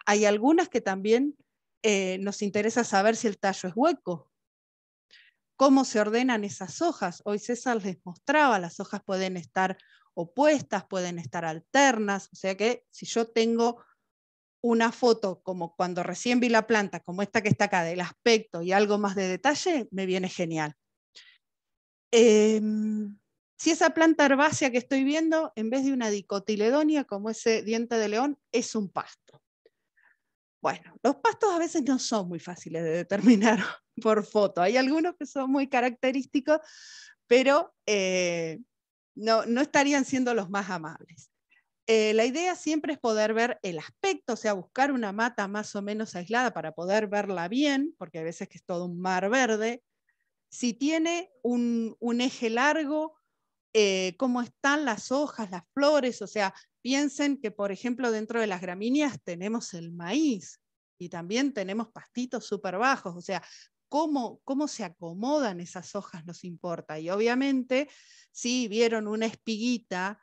Hay algunas que también eh, nos interesa saber si el tallo es hueco, cómo se ordenan esas hojas. Hoy César les mostraba, las hojas pueden estar opuestas, pueden estar alternas, o sea que si yo tengo una foto como cuando recién vi la planta, como esta que está acá, del aspecto y algo más de detalle, me viene genial. Em, si esa planta herbácea que estoy viendo, en vez de una dicotiledonia, como ese diente de león, es un pasto. Bueno, los pastos a veces no son muy fáciles de determinar por foto. Hay algunos que son muy característicos, pero eh, no, estarían siendo los más amables. Eh, la idea siempre es poder ver el aspecto, o sea, buscar una mata más o menos aislada para poder verla bien, porque a veces que es todo un mar verde. Si tiene un eje largo, eh, cómo están las hojas, las flores, o sea, piensen que, por ejemplo, dentro de las gramíneas tenemos el maíz y también tenemos pastitos súper bajos, o sea, Cómo, se acomodan esas hojas nos importa. Y obviamente, si vieron una espiguita,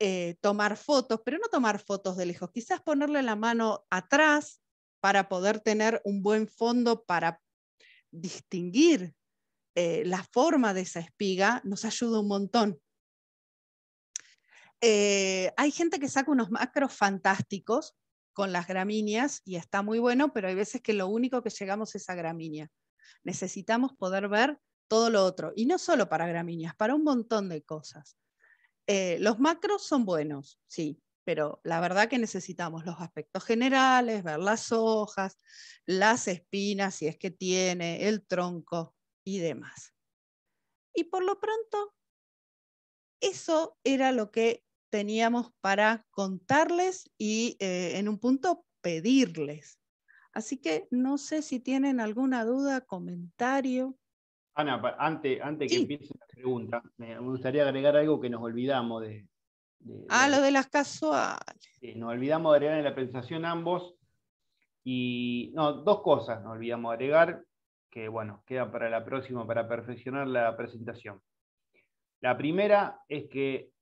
eh, tomar fotos, pero no tomar fotos de lejos, quizás ponerle la mano atrás para poder tener un buen fondo para distinguir eh, la forma de esa espiga, nos ayuda un montón. Eh, hay gente que saca unos macros fantásticos con las gramíneas y está muy bueno, pero hay veces que lo único que llegamos es a gramínea. Necesitamos poder ver todo lo otro, y no solo para gramíneas, para un montón de cosas. Eh, los macros son buenos, sí, pero la verdad que necesitamos los aspectos generales, ver las hojas, las espinas, si es que tiene, el tronco y demás. Y por lo pronto, eso era lo que teníamos para contarles y eh, en un punto pedirles. Así que no sé si tienen alguna duda, comentario. Ana, antes, antes que empiece la pregunta, me gustaría agregar algo que nos olvidamos de... ah, lo de las casuales. nos olvidamos de agregar en la presentación ambos. Y, no, dos cosas nos olvidamos de agregar, que bueno, queda para la próxima para perfeccionar la presentación. La primera es que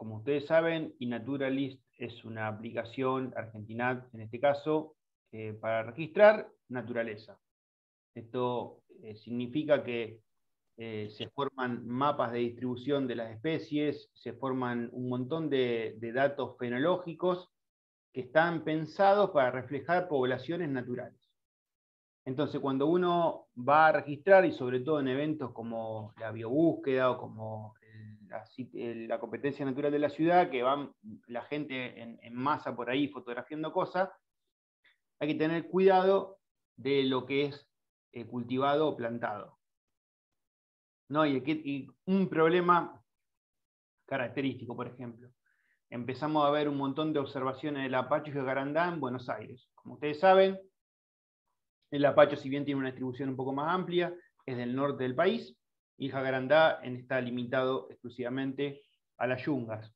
como ustedes saben, iNaturalist es una aplicación argentina, en este caso, eh, para registrar naturaleza. Esto eh, significa que eh, se forman mapas de distribución de las especies, se forman un montón de, de datos fenológicos que están pensados para reflejar poblaciones naturales. Entonces, cuando uno va a registrar, y sobre todo en eventos como la biobúsqueda o como la, competencia natural de la ciudad, que van la gente en, masa por ahí fotografiando cosas, hay que tener cuidado de lo que es eh, cultivado o plantado. ¿No? Y, un problema característico, por ejemplo. Empezamos a ver un montón de observaciones del apache garandá en Buenos Aires. Como ustedes saben, el apacho si bien tiene una distribución un poco más amplia, es del norte del país, y Jagarandá está limitado exclusivamente a las yungas.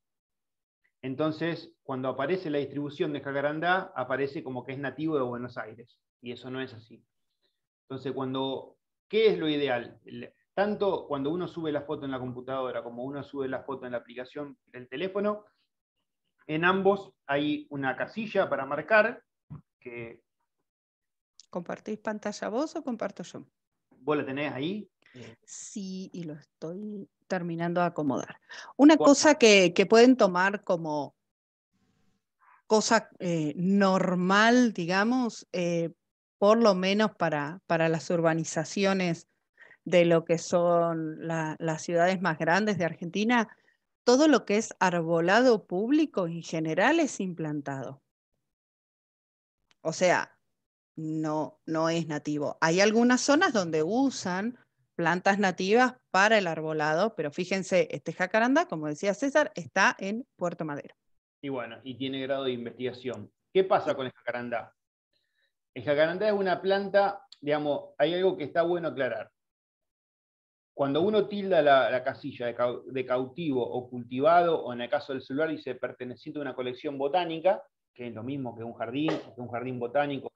Entonces, cuando aparece la distribución de Jacarandá, aparece como que es nativo de Buenos Aires, y eso no es así. Entonces, cuando, ¿qué es lo ideal? Tanto cuando uno sube la foto en la computadora como uno sube la foto en la aplicación del teléfono, en ambos hay una casilla para marcar que... ¿Compartís pantalla vos o comparto yo? Vos la tenés ahí, Sí, y lo estoy terminando de acomodar. Una cosa que, pueden tomar como cosa eh, normal, digamos, eh, por lo menos para, para las urbanizaciones de lo que son las ciudades más grandes de Argentina, todo lo que es arbolado público en general es implantado. O sea, no, no es nativo. Hay algunas zonas donde usan plantas nativas para el arbolado, pero fíjense, este jacaranda, como decía César, está en Puerto Madero. Y bueno, y tiene grado de investigación. ¿Qué pasa con el jacarandá? El jacarandá es una planta, digamos, hay algo que está bueno aclarar. Cuando uno tilda la, casilla de, cautivo o cultivado, o en el caso del celular dice perteneciente a una colección botánica, que es lo mismo que un jardín, que un jardín botánico,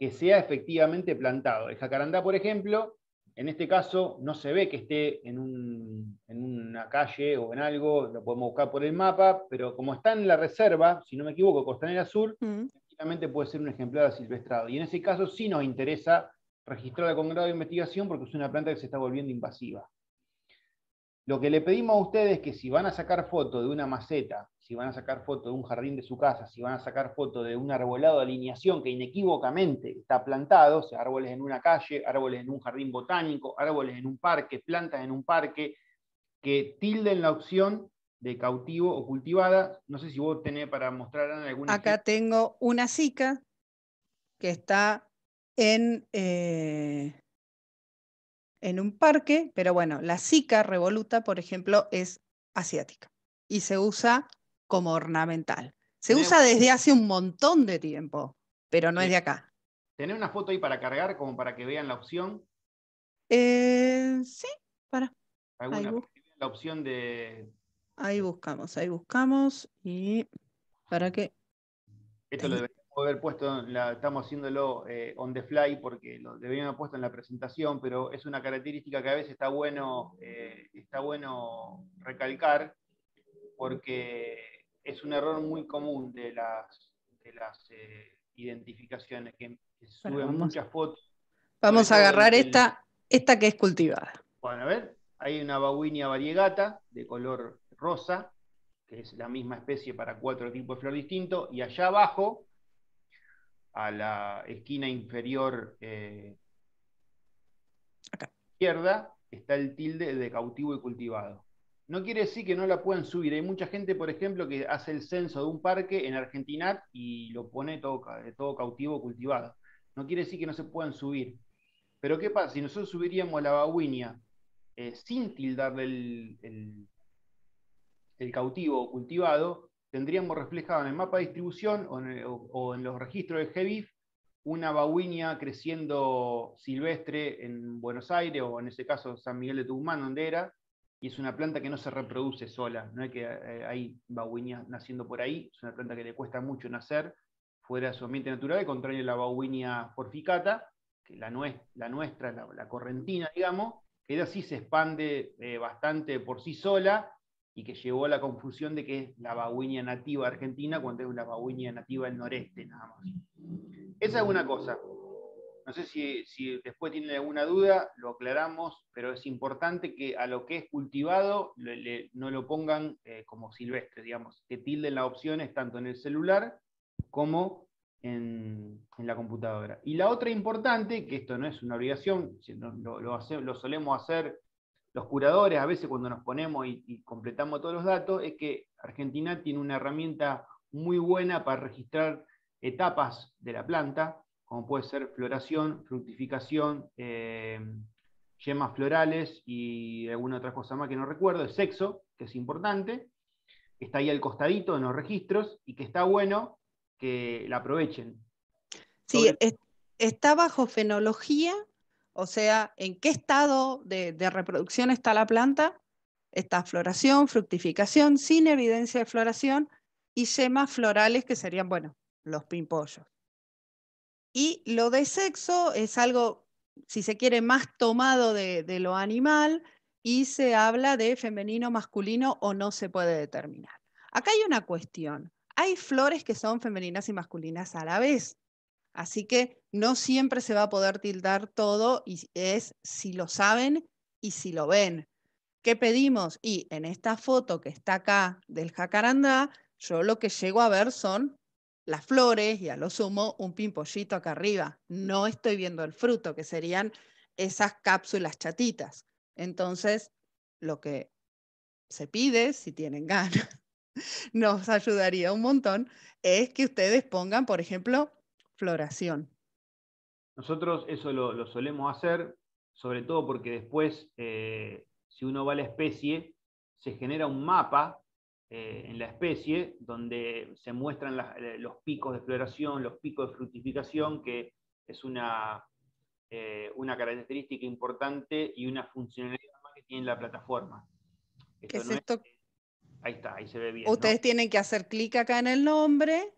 que sea efectivamente plantado. El jacarandá, por ejemplo, en este caso no se ve que esté en, una calle o en algo, lo podemos buscar por el mapa, pero como está en la reserva, si no me equivoco, Costanera Sur, mm. efectivamente puede ser un ejemplar silvestrado. Y en ese caso sí nos interesa registrarla con grado de investigación porque es una planta que se está volviendo invasiva. Lo que le pedimos a ustedes es que si van a sacar foto de una maceta si van a sacar foto de un jardín de su casa, si van a sacar foto de un arbolado de alineación que inequívocamente está plantado, o sea, árboles en una calle, árboles en un jardín botánico, árboles en un parque, plantas en un parque, que tilden la opción de cautivo o cultivada. No sé si vos tenés para mostrar alguna. Acá tengo una zika que está eh, en, un parque, pero bueno, la zika revoluta, por ejemplo, es asiática y se usa como ornamental. Se usa desde hace un montón de tiempo, pero no es de acá. ¿Tenés una foto ahí para cargar, como para que vean la opción? Eh, sí, para. ¿Alguna la opción de. Ahí buscamos, ahí buscamos. Y para qué. Esto lo deberíamos haber puesto, estamos haciéndolo eh, on the fly porque lo deberíamos haber puesto en la presentación, pero es una característica que a veces está bueno, eh, está bueno recalcar porque es un error muy común de las, eh, identificaciones, que, se suben muchas fotos. Vamos a agarrar esta, esta que es cultivada. Bueno, a ver, hay una Bawinia variegata de color rosa, que es la misma especie para cuatro tipos de flor distintos, y allá abajo, a la esquina inferior eh, izquierda, está el tilde de cautivo y cultivado. No quiere decir que no la puedan subir. Hay mucha gente, por ejemplo, que hace el censo de un parque en Argentina y lo pone todo, todo cautivo cultivado. No quiere decir que no se puedan subir. Pero ¿qué pasa? Si nosotros subiríamos la babuinia eh, sin tildarle el, cautivo o cultivado, tendríamos reflejado en el mapa de distribución o en, los registros de GBIF, una babuinia creciendo silvestre en Buenos Aires o en ese caso San Miguel de Tucumán, donde era, y es una planta que no se reproduce sola, no es que eh, hay Bauhinia naciendo por ahí, es una planta que le cuesta mucho nacer fuera de su ambiente natural, al contrario la bauinia forficata, que la, la nuestra, la, correntina, digamos, que de así se expande eh, bastante por sí sola y que llevó a la confusión de que es la bauinia nativa argentina cuando es una Bauhinia nativa del noreste, nada más. Esa es una cosa. No sé si, después tienen alguna duda, lo aclaramos, pero es importante que a lo que es cultivado no lo pongan eh, como silvestre, digamos, que tilden las opciones tanto en el celular como en, la computadora. Y la otra importante, que esto no es una obligación, lo, solemos hacer los curadores a veces cuando nos ponemos y, completamos todos los datos, es que Argentina tiene una herramienta muy buena para registrar etapas de la planta como puede ser floración, fructificación, eh, yemas florales y alguna otra cosa más que no recuerdo, el sexo, que es importante, está ahí al costadito en los registros y que está bueno que la aprovechen. Sí, está bajo fenología, o sea, en qué estado de, de reproducción está la planta, está floración, fructificación, sin evidencia de floración, y yemas florales que serían, bueno, los pimpollos. Y lo de sexo es algo, si se quiere, más tomado de, lo animal y se habla de femenino, masculino o no se puede determinar. Acá hay una cuestión. Hay flores que son femeninas y masculinas a la vez. Así que no siempre se va a poder tildar todo y es si lo saben y si lo ven. ¿Qué pedimos? Y en esta foto que está acá del jacarandá, yo lo que llego a ver son las flores y a lo sumo un pimpollito acá arriba. No estoy viendo el fruto, que serían esas cápsulas chatitas. Entonces, lo que se pide, si tienen ganas, nos ayudaría un montón, es que ustedes pongan, por ejemplo, floración. Nosotros eso lo, solemos hacer, sobre todo porque después, eh, si uno va a la especie, se genera un mapa eh, en la especie, donde se muestran eh, los picos de exploración, los picos de fructificación, que es una, eh, característica importante y una funcionalidad que tiene la plataforma. ¿Qué es esto? Ahí está, ahí se ve bien. Ustedes tienen que hacer clic acá en el nombre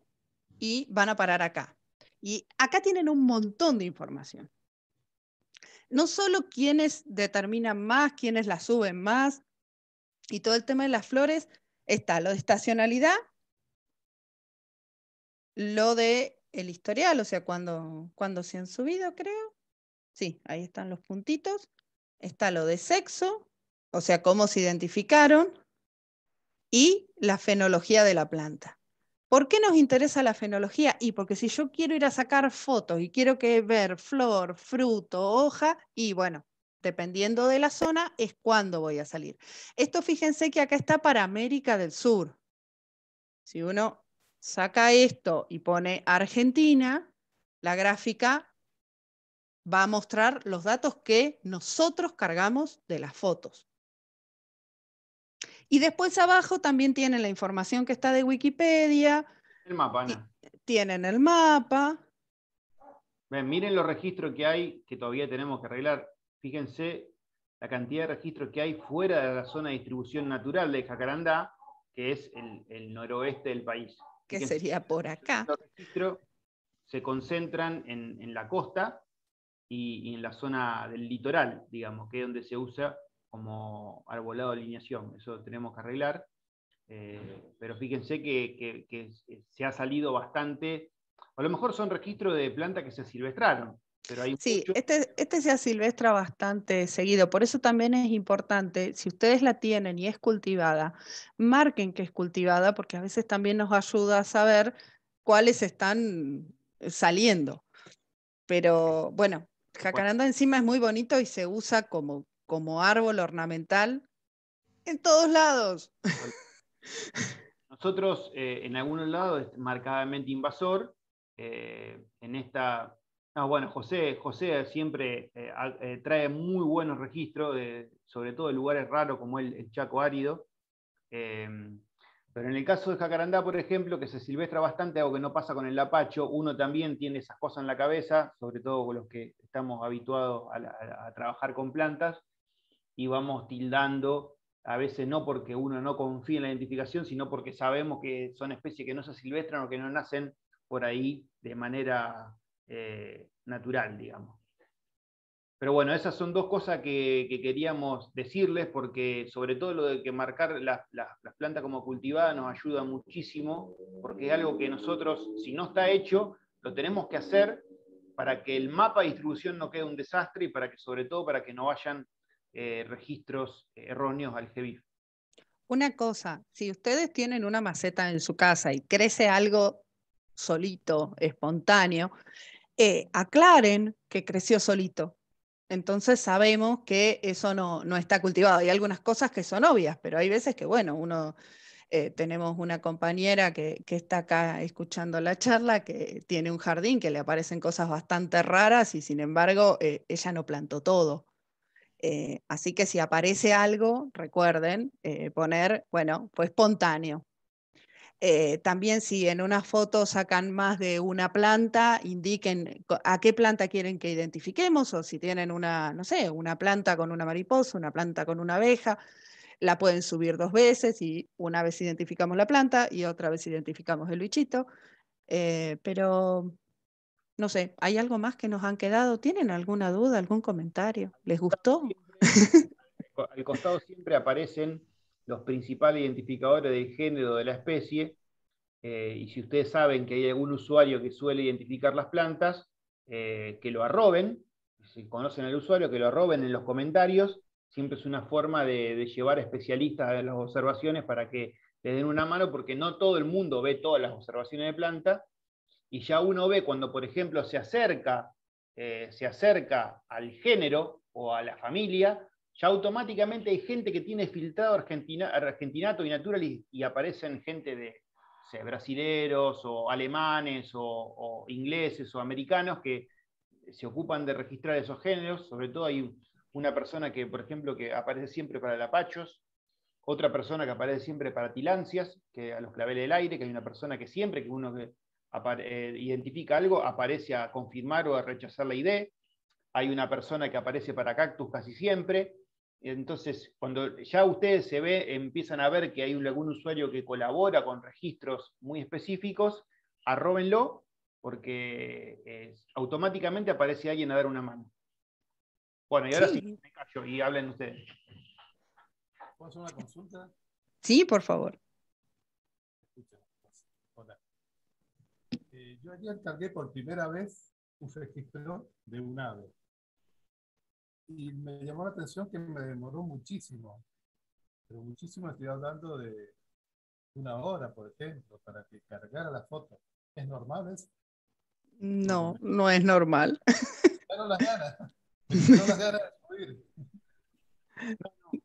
y van a parar acá. Y acá tienen un montón de información. No solo quienes determinan más, quienes la suben más y todo el tema de las flores, Está lo de estacionalidad, lo de el historial, o sea, cuando, cuando se han subido, creo. Sí, ahí están los puntitos. Está lo de sexo, o sea, cómo se identificaron, y la fenología de la planta. ¿Por qué nos interesa la fenología? Y porque si yo quiero ir a sacar fotos y quiero que ver flor, fruto, hoja, y bueno, dependiendo de la zona, es cuándo voy a salir. Esto fíjense que acá está para América del Sur. Si uno saca esto y pone Argentina, la gráfica va a mostrar los datos que nosotros cargamos de las fotos. Y después abajo también tienen la información que está de Wikipedia. El mapa, Tienen el mapa. miren los registros que hay que todavía tenemos que arreglar. Fíjense la cantidad de registros que hay fuera de la zona de distribución natural de Jacarandá, que es el, noroeste del país. ¿Qué sería por acá? Los registros se concentran en, la costa y, en la zona del litoral, digamos, que es donde se usa como arbolado de alineación. Eso tenemos que arreglar. Eh, pero fíjense que, que se ha salido bastante. A lo mejor son registros de plantas que se silvestraron, sí, este, este se bastante seguido, por eso también es importante, si ustedes la tienen y es cultivada, marquen que es cultivada, porque a veces también nos ayuda a saber cuáles están eh, saliendo. Pero bueno, jacaranda encima es muy bonito y se usa como, como árbol ornamental en todos lados. Nosotros eh, en algunos lados es marcadamente invasor, eh, en esta Ah, bueno, José, siempre eh, eh, trae muy buenos registros, sobre todo de lugares raros como el, Chaco Árido. Eh, pero en el caso de Jacarandá, por ejemplo, que se silvestra bastante, algo que no pasa con el lapacho, uno también tiene esas cosas en la cabeza, sobre todo con los que estamos habituados a, a trabajar con plantas, y vamos tildando, a veces no porque uno no confía en la identificación, sino porque sabemos que son especies que no se silvestran o que no nacen por ahí de manera eh, natural, digamos. Pero bueno, esas son dos cosas que, queríamos decirles, porque sobre todo lo de que marcar las, plantas como cultivadas nos ayuda muchísimo, porque es algo que nosotros, si no está hecho, lo tenemos que hacer para que el mapa de distribución no quede un desastre y para que, sobre todo, para que no vayan eh, registros erróneos al GBIF. Una cosa, si ustedes tienen una maceta en su casa y crece algo solito, espontáneo, eh, aclaren que creció solito. Entonces sabemos que eso no, está cultivado. Hay algunas cosas que son obvias, pero hay veces que, bueno, uno, eh, tenemos una compañera que, está acá escuchando la charla, que tiene un jardín, que le aparecen cosas bastante raras y sin embargo eh, ella no plantó todo. así que si aparece algo, recuerden poner, bueno, pues espontáneo, eh, también si en una foto sacan más de una planta, indiquen a qué planta quieren que identifiquemos o si tienen una, no sé, una planta con una mariposa, una planta con una abeja, la pueden subir dos veces y una vez identificamos la planta y otra vez identificamos el bichito. Eh, pero, no sé, ¿hay algo más que nos han quedado? ¿Tienen alguna duda, algún comentario? ¿Les gustó? Al costado siempre aparecen los principales identificadores del género de la especie, eh, y si ustedes saben que hay algún usuario que suele identificar las plantas, eh, que lo arroben, si conocen al usuario, que lo arroben en los comentarios, siempre es una forma de, llevar especialistas a las observaciones para que les den una mano, porque no todo el mundo ve todas las observaciones de planta, y ya uno ve cuando, por ejemplo, se acerca, eh, se acerca al género o a la familia, ya automáticamente hay gente que tiene filtrado argentinato y natural y aparecen gente de brasileros o alemanes o, ingleses o americanos que se ocupan de registrar esos géneros. Sobre todo hay una persona que, por ejemplo, que aparece siempre para lapachos, otra persona que aparece siempre para tilancias, que a los claveles del aire, que hay una persona que siempre que uno eh, identifica algo aparece a confirmar o a rechazar la idea. Hay una persona que aparece para cactus casi siempre entonces, cuando ya ustedes se ve, empiezan a ver que hay algún usuario que colabora con registros muy específicos, arróbenlo, porque eh, automáticamente aparece alguien a dar una mano. Bueno, y ahora sí, me callo y hablen ustedes. ¿Puedo hacer una consulta? Sí, por favor. Eh, yo ayer cargué por primera vez un registro de un ave y me llamó la atención que me demoró muchísimo, pero muchísimo estoy hablando de una hora, por ejemplo, para que cargara la foto. ¿Es normal eso? No, no es normal. las ganas, las ganas de subir.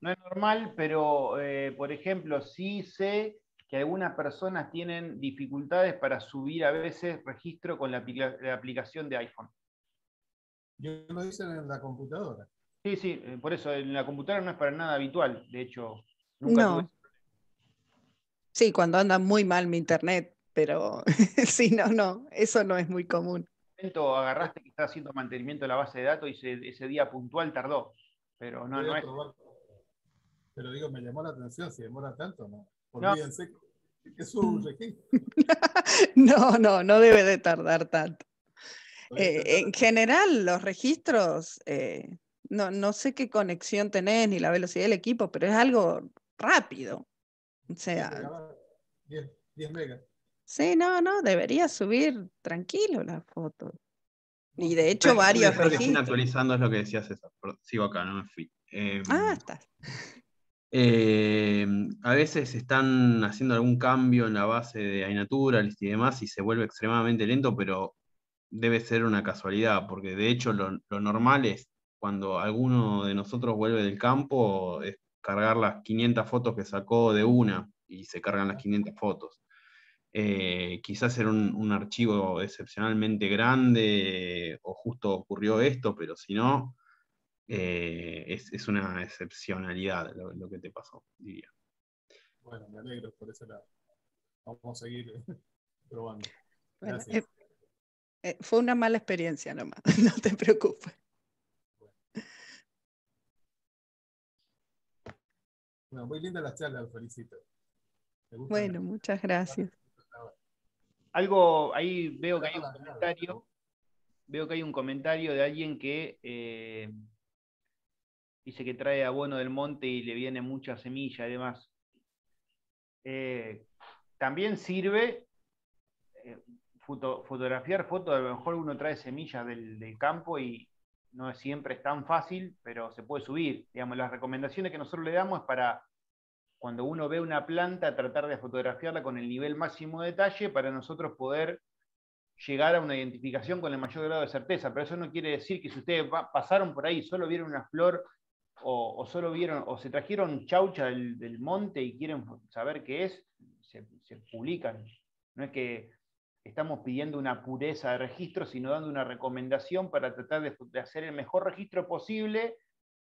No, es normal, pero eh, por ejemplo, sí sé que algunas personas tienen dificultades para subir a veces registro con la aplicación de iPhone. Yo lo hice en la computadora. Sí, sí, eh, por eso, en la computadora no es para nada habitual, de hecho, nunca no. Sí, cuando anda muy mal mi internet, pero sí, no, no, eso no es muy común. Agarraste que está haciendo mantenimiento de la base de datos y ese día puntual tardó, pero no, no es... Pero digo, me llamó la atención, si demora tanto, no. no, no, no debe de tardar tanto. Eh, en general, los registros, eh, no, sé qué conexión tenés ni la velocidad del equipo, pero es algo rápido. O sea. 10, megas. Sí, no, no, debería subir tranquilo la foto. Y de hecho, varias varios. Lo que actualizando es lo que decías César. Sigo acá, no me fui. Em, ah, está. Em, a veces están haciendo algún cambio en la base de iNatural y demás y se vuelve extremadamente lento, pero debe ser una casualidad, porque de hecho lo, normal es cuando alguno de nosotros vuelve del campo, es cargar las 500 fotos que sacó de una y se cargan las 500 fotos. Eh, quizás era un, archivo excepcionalmente grande o justo ocurrió esto, pero si no, eh, es, una excepcionalidad lo, que te pasó, diría. Bueno, me alegro por ese lado. Vamos a seguir eh, probando. Gracias eh, fue una mala experiencia nomás, no te preocupes. Bueno, muy linda la charla, felicito. Bueno, muchas gracias. Algo, ahí veo que hay un comentario, veo que hay un comentario de alguien que eh, dice que trae abono del monte y le viene mucha semilla y demás. Eh, también sirve fotografiar fotos, a lo mejor uno trae semillas del, campo y no siempre es tan fácil, pero se puede subir. Digamos, las recomendaciones que nosotros le damos es para cuando uno ve una planta, tratar de fotografiarla con el nivel máximo de detalle para nosotros poder llegar a una identificación con el mayor grado de certeza. Pero eso no quiere decir que si ustedes pasaron por ahí, y solo vieron una flor o, solo vieron, o se trajeron chaucha del, monte y quieren saber qué es, se, se publican. No es que estamos pidiendo una pureza de registro, sino dando una recomendación para tratar de, hacer el mejor registro posible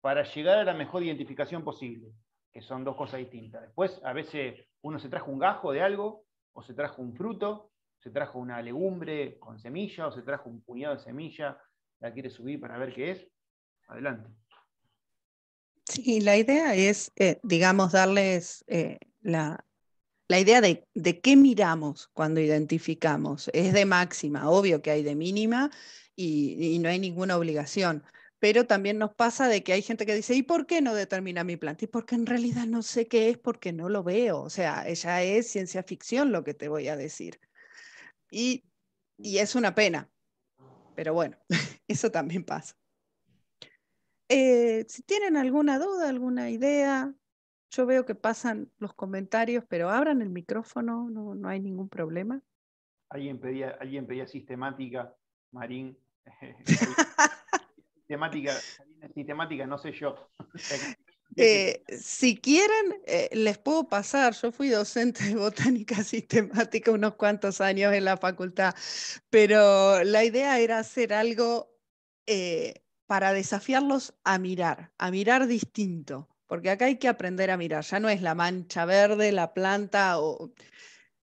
para llegar a la mejor identificación posible, que son dos cosas distintas. Después, a veces uno se trajo un gajo de algo, o se trajo un fruto, se trajo una legumbre con semilla, o se trajo un puñado de semilla, la quiere subir para ver qué es. Adelante. Sí, la idea es, eh, digamos, darles eh, la, la idea de, qué miramos cuando identificamos es de máxima, obvio que hay de mínima y, no hay ninguna obligación, pero también nos pasa de que hay gente que dice, ¿y por qué no determina mi planta? Y porque en realidad no sé qué es porque no lo veo, o sea, ya es ciencia ficción lo que te voy a decir. Y, es una pena, pero bueno, eso también pasa. Eh, si tienen alguna duda, alguna idea, yo veo que pasan los comentarios, pero abran el micrófono, no, hay ningún problema. Alguien pedía, sistemática, Marín. Eh, sistemática, sistemática, no sé yo. Eh, si quieren, eh, les puedo pasar. Yo fui docente de botánica sistemática unos cuantos años en la facultad, pero la idea era hacer algo para desafiarlos a mirar, a mirar distinto, porque acá hay que aprender a mirar, ya no es la mancha verde, la planta, o...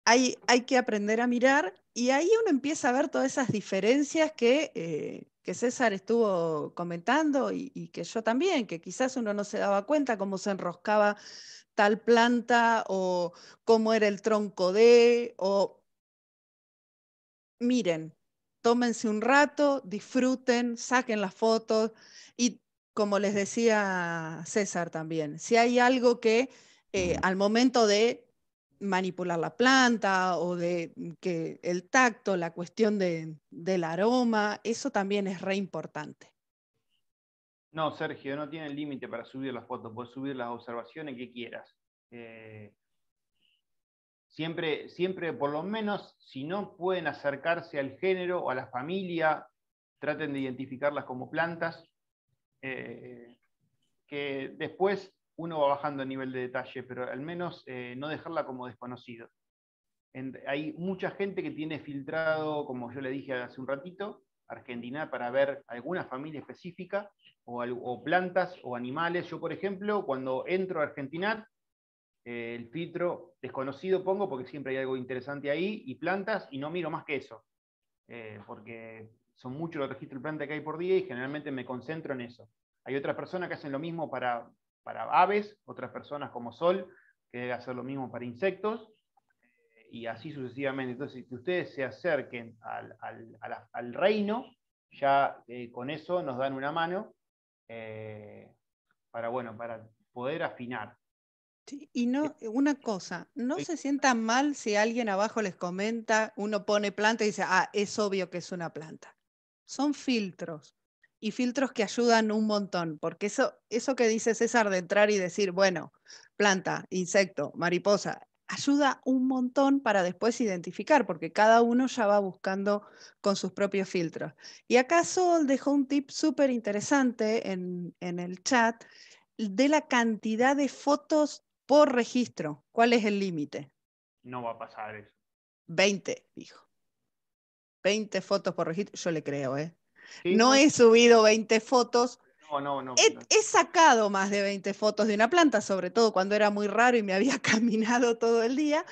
hay, hay que aprender a mirar y ahí uno empieza a ver todas esas diferencias que, eh, que César estuvo comentando y, y que yo también, que quizás uno no se daba cuenta cómo se enroscaba tal planta o cómo era el tronco de, o miren, tómense un rato, disfruten, saquen las fotos y como les decía César también, si hay algo que eh, al momento de manipular la planta o de que el tacto, la cuestión del aroma, eso también es re importante. No, Sergio, no tiene límite para subir las fotos, puedes subir las observaciones que quieras. Eh, siempre, siempre, por lo menos, si no pueden acercarse al género o a la familia, traten de identificarlas como plantas. Eh, que después uno va bajando el nivel de detalle, pero al menos eh, no dejarla como desconocido. hay mucha gente que tiene filtrado, como yo le dije hace un ratito, Argentina para ver alguna familia específica o, plantas o animales. Yo, por ejemplo, cuando entro a Argentina, eh, el filtro desconocido pongo porque siempre hay algo interesante ahí y plantas y no miro más que eso. porque son muchos los registros de planta que hay por día y generalmente me concentro en eso. Hay otras personas que hacen lo mismo para, para aves, otras personas como Sol, que debe hacer lo mismo para insectos, eh, y así sucesivamente. Entonces, si ustedes se acerquen al, reino, ya eh, con eso nos dan una mano eh, para, bueno, para poder afinar. y no, una cosa, no se sientan mal si alguien abajo les comenta, uno pone planta y dice, ah, es obvio que es una planta son filtros y filtros que ayudan un montón, porque eso, eso que dice César de entrar y decir, bueno, planta, insecto, mariposa, ayuda un montón para después identificar, porque cada uno ya va buscando con sus propios filtros. Y acaso dejó un tip súper interesante en, en el chat de la cantidad de fotos por registro. ¿Cuál es el límite? No va a pasar eso. 20, dijo. 20 fotos por registro, yo le creo, ¿eh? no, he subido 20 fotos. No, no, no. He, sacado más de 20 fotos de una planta, sobre todo cuando era muy raro y me había caminado todo el día,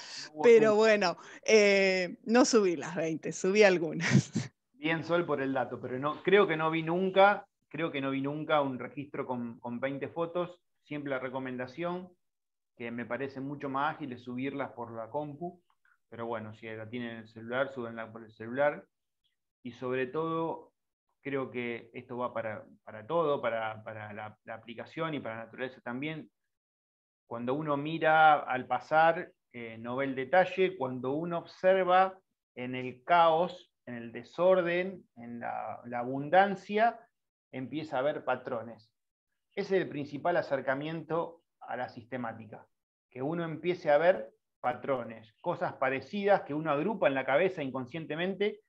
pero bueno, eh, no subí las 20, subí algunas. Bien, Sol, por el dato, pero no, creo que no vi nunca, creo que no vi nunca un registro con, con 20 fotos, siempre la recomendación, que me parece mucho más ágil es subirlas por la compu, pero bueno, si la tienen en el celular, súbenla por el celular. Y sobre todo, creo que esto va para, todo, para, la, aplicación y para la naturaleza también. Cuando uno mira al pasar, eh, no ve el detalle. Cuando uno observa en el caos, en el desorden, en la, la abundancia, empieza a ver patrones. Ese es el principal acercamiento a la sistemática, que uno empiece a ver patrones, cosas parecidas que uno agrupa en la cabeza inconscientemente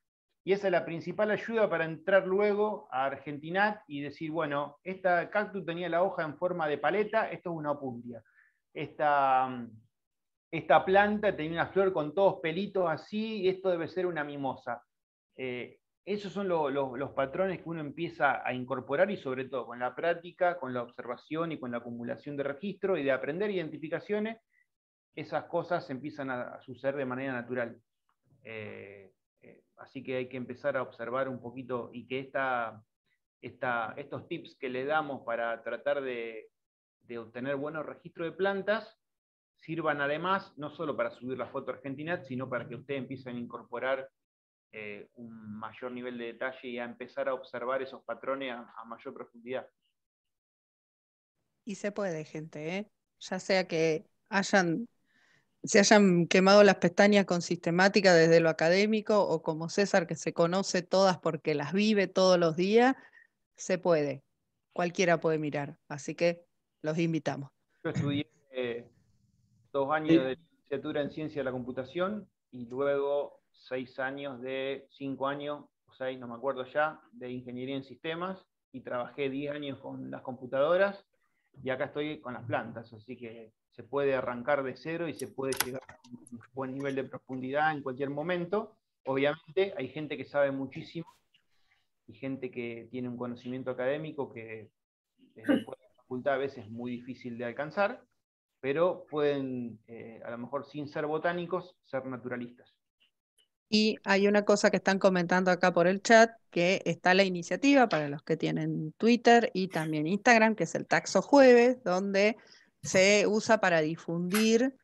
y esa es la principal ayuda para entrar luego a Argentina y decir, bueno, esta cactus tenía la hoja en forma de paleta, esto es una opuntia. Esta, mm, planta tenía una flor con todos pelitos así, esto debe ser una mimosa. Eh, esos son los patrones que uno empieza a incorporar y sobre todo con la práctica, con la observación y con la acumulación de registro y de aprender identificaciones, esas cosas empiezan a, suceder de manera natural. Eh, eh, así que hay que empezar a observar un poquito y que esta, esta, estos tips que le damos para tratar de, obtener buenos registros de plantas sirvan además no solo para subir la foto argentina, sino para que ustedes empiecen a incorporar eh, un mayor nivel de detalle y a empezar a observar esos patrones a, mayor profundidad. Y se puede, gente, ya sea que hayan se hayan quemado las pestañas con sistemática desde lo académico o como César que se conoce todas porque las vive todos los días, se puede. Cualquiera puede mirar. Así que los invitamos. Yo estudié eh, dos años de licenciatura en ciencia de la computación y luego seis años de, cinco años o seis, no me acuerdo ya, de ingeniería en sistemas y trabajé diez años con las computadoras y acá estoy con las plantas. Así que se puede arrancar de cero y se puede llegar a un buen nivel de profundidad en cualquier momento. Obviamente hay gente que sabe muchísimo y gente que tiene un conocimiento académico que desde hmm. la facultad a veces es muy difícil de alcanzar, pero pueden, eh, a lo mejor sin ser botánicos, ser naturalistas. Y hay una cosa que están comentando acá por el chat, que está la iniciativa para los que tienen Twitter y también Instagram, que es el Taxo Jueves, donde se usa para difundir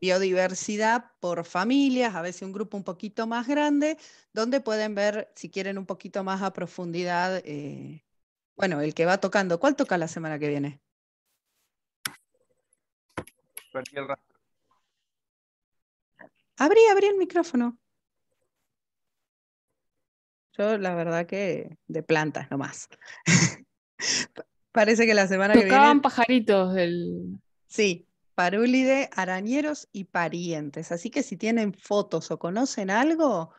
biodiversidad por familias, a veces un grupo un poquito más grande, donde pueden ver, si quieren un poquito más a profundidad, eh, bueno, el que va tocando. ¿Cuál toca la semana que viene? Abrí, abrí el micrófono. Yo la verdad que de plantas nomás. Parece que la semana que viene. pajaritos del. Sí, parúlide, arañeros y parientes. Así que si tienen fotos o conocen algo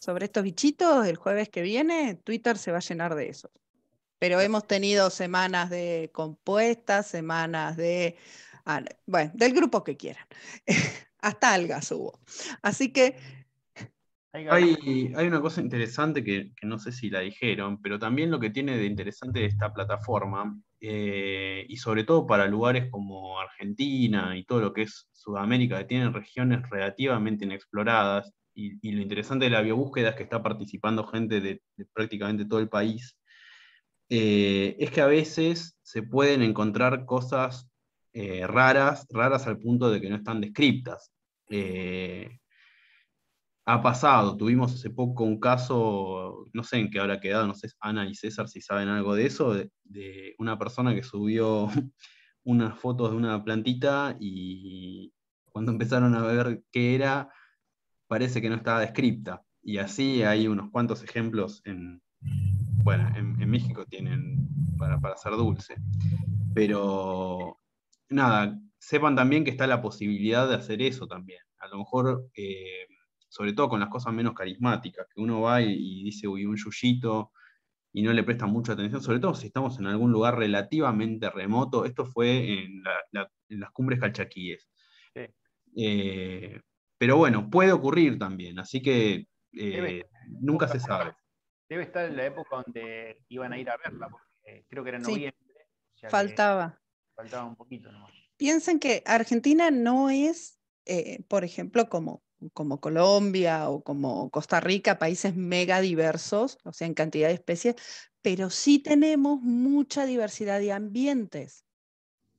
sobre estos bichitos, el jueves que viene, Twitter se va a llenar de eso. Pero hemos tenido semanas de compuestas, semanas de. Bueno, del grupo que quieran. Hasta algas hubo. Así que hay, una cosa interesante que, no sé si la dijeron, pero también lo que tiene de interesante esta plataforma, eh, y sobre todo para lugares como Argentina y todo lo que es Sudamérica, que tienen regiones relativamente inexploradas, y, lo interesante de la biobúsqueda es que está participando gente de, prácticamente todo el país, eh, es que a veces se pueden encontrar cosas eh, raras, raras al punto de que no están descriptas ha pasado. Tuvimos hace poco un caso, no sé en qué habrá quedado, no sé, Ana y César si saben algo de eso, de, una persona que subió unas fotos de una plantita y cuando empezaron a ver qué era, parece que no estaba descripta. Y así hay unos cuantos ejemplos en, bueno, en, México tienen para, para hacer dulce. Pero nada, sepan también que está la posibilidad de hacer eso también. A lo mejor... Eh, sobre todo con las cosas menos carismáticas, que uno va y, dice, uy, un yuyito, y no le presta mucha atención, sobre todo si estamos en algún lugar relativamente remoto. Esto fue en, las cumbres calchaquíes. Eh, pero bueno, puede ocurrir también, así que eh, nunca se sabe. Debe estar en la época donde iban a ir a verla, porque eh, creo que era en noviembre. faltaba. Faltaba un poquito nomás. Piensen que Argentina no es, por ejemplo, como como Colombia o como Costa Rica, países mega diversos, o sea, en cantidad de especies, pero sí tenemos mucha diversidad de ambientes.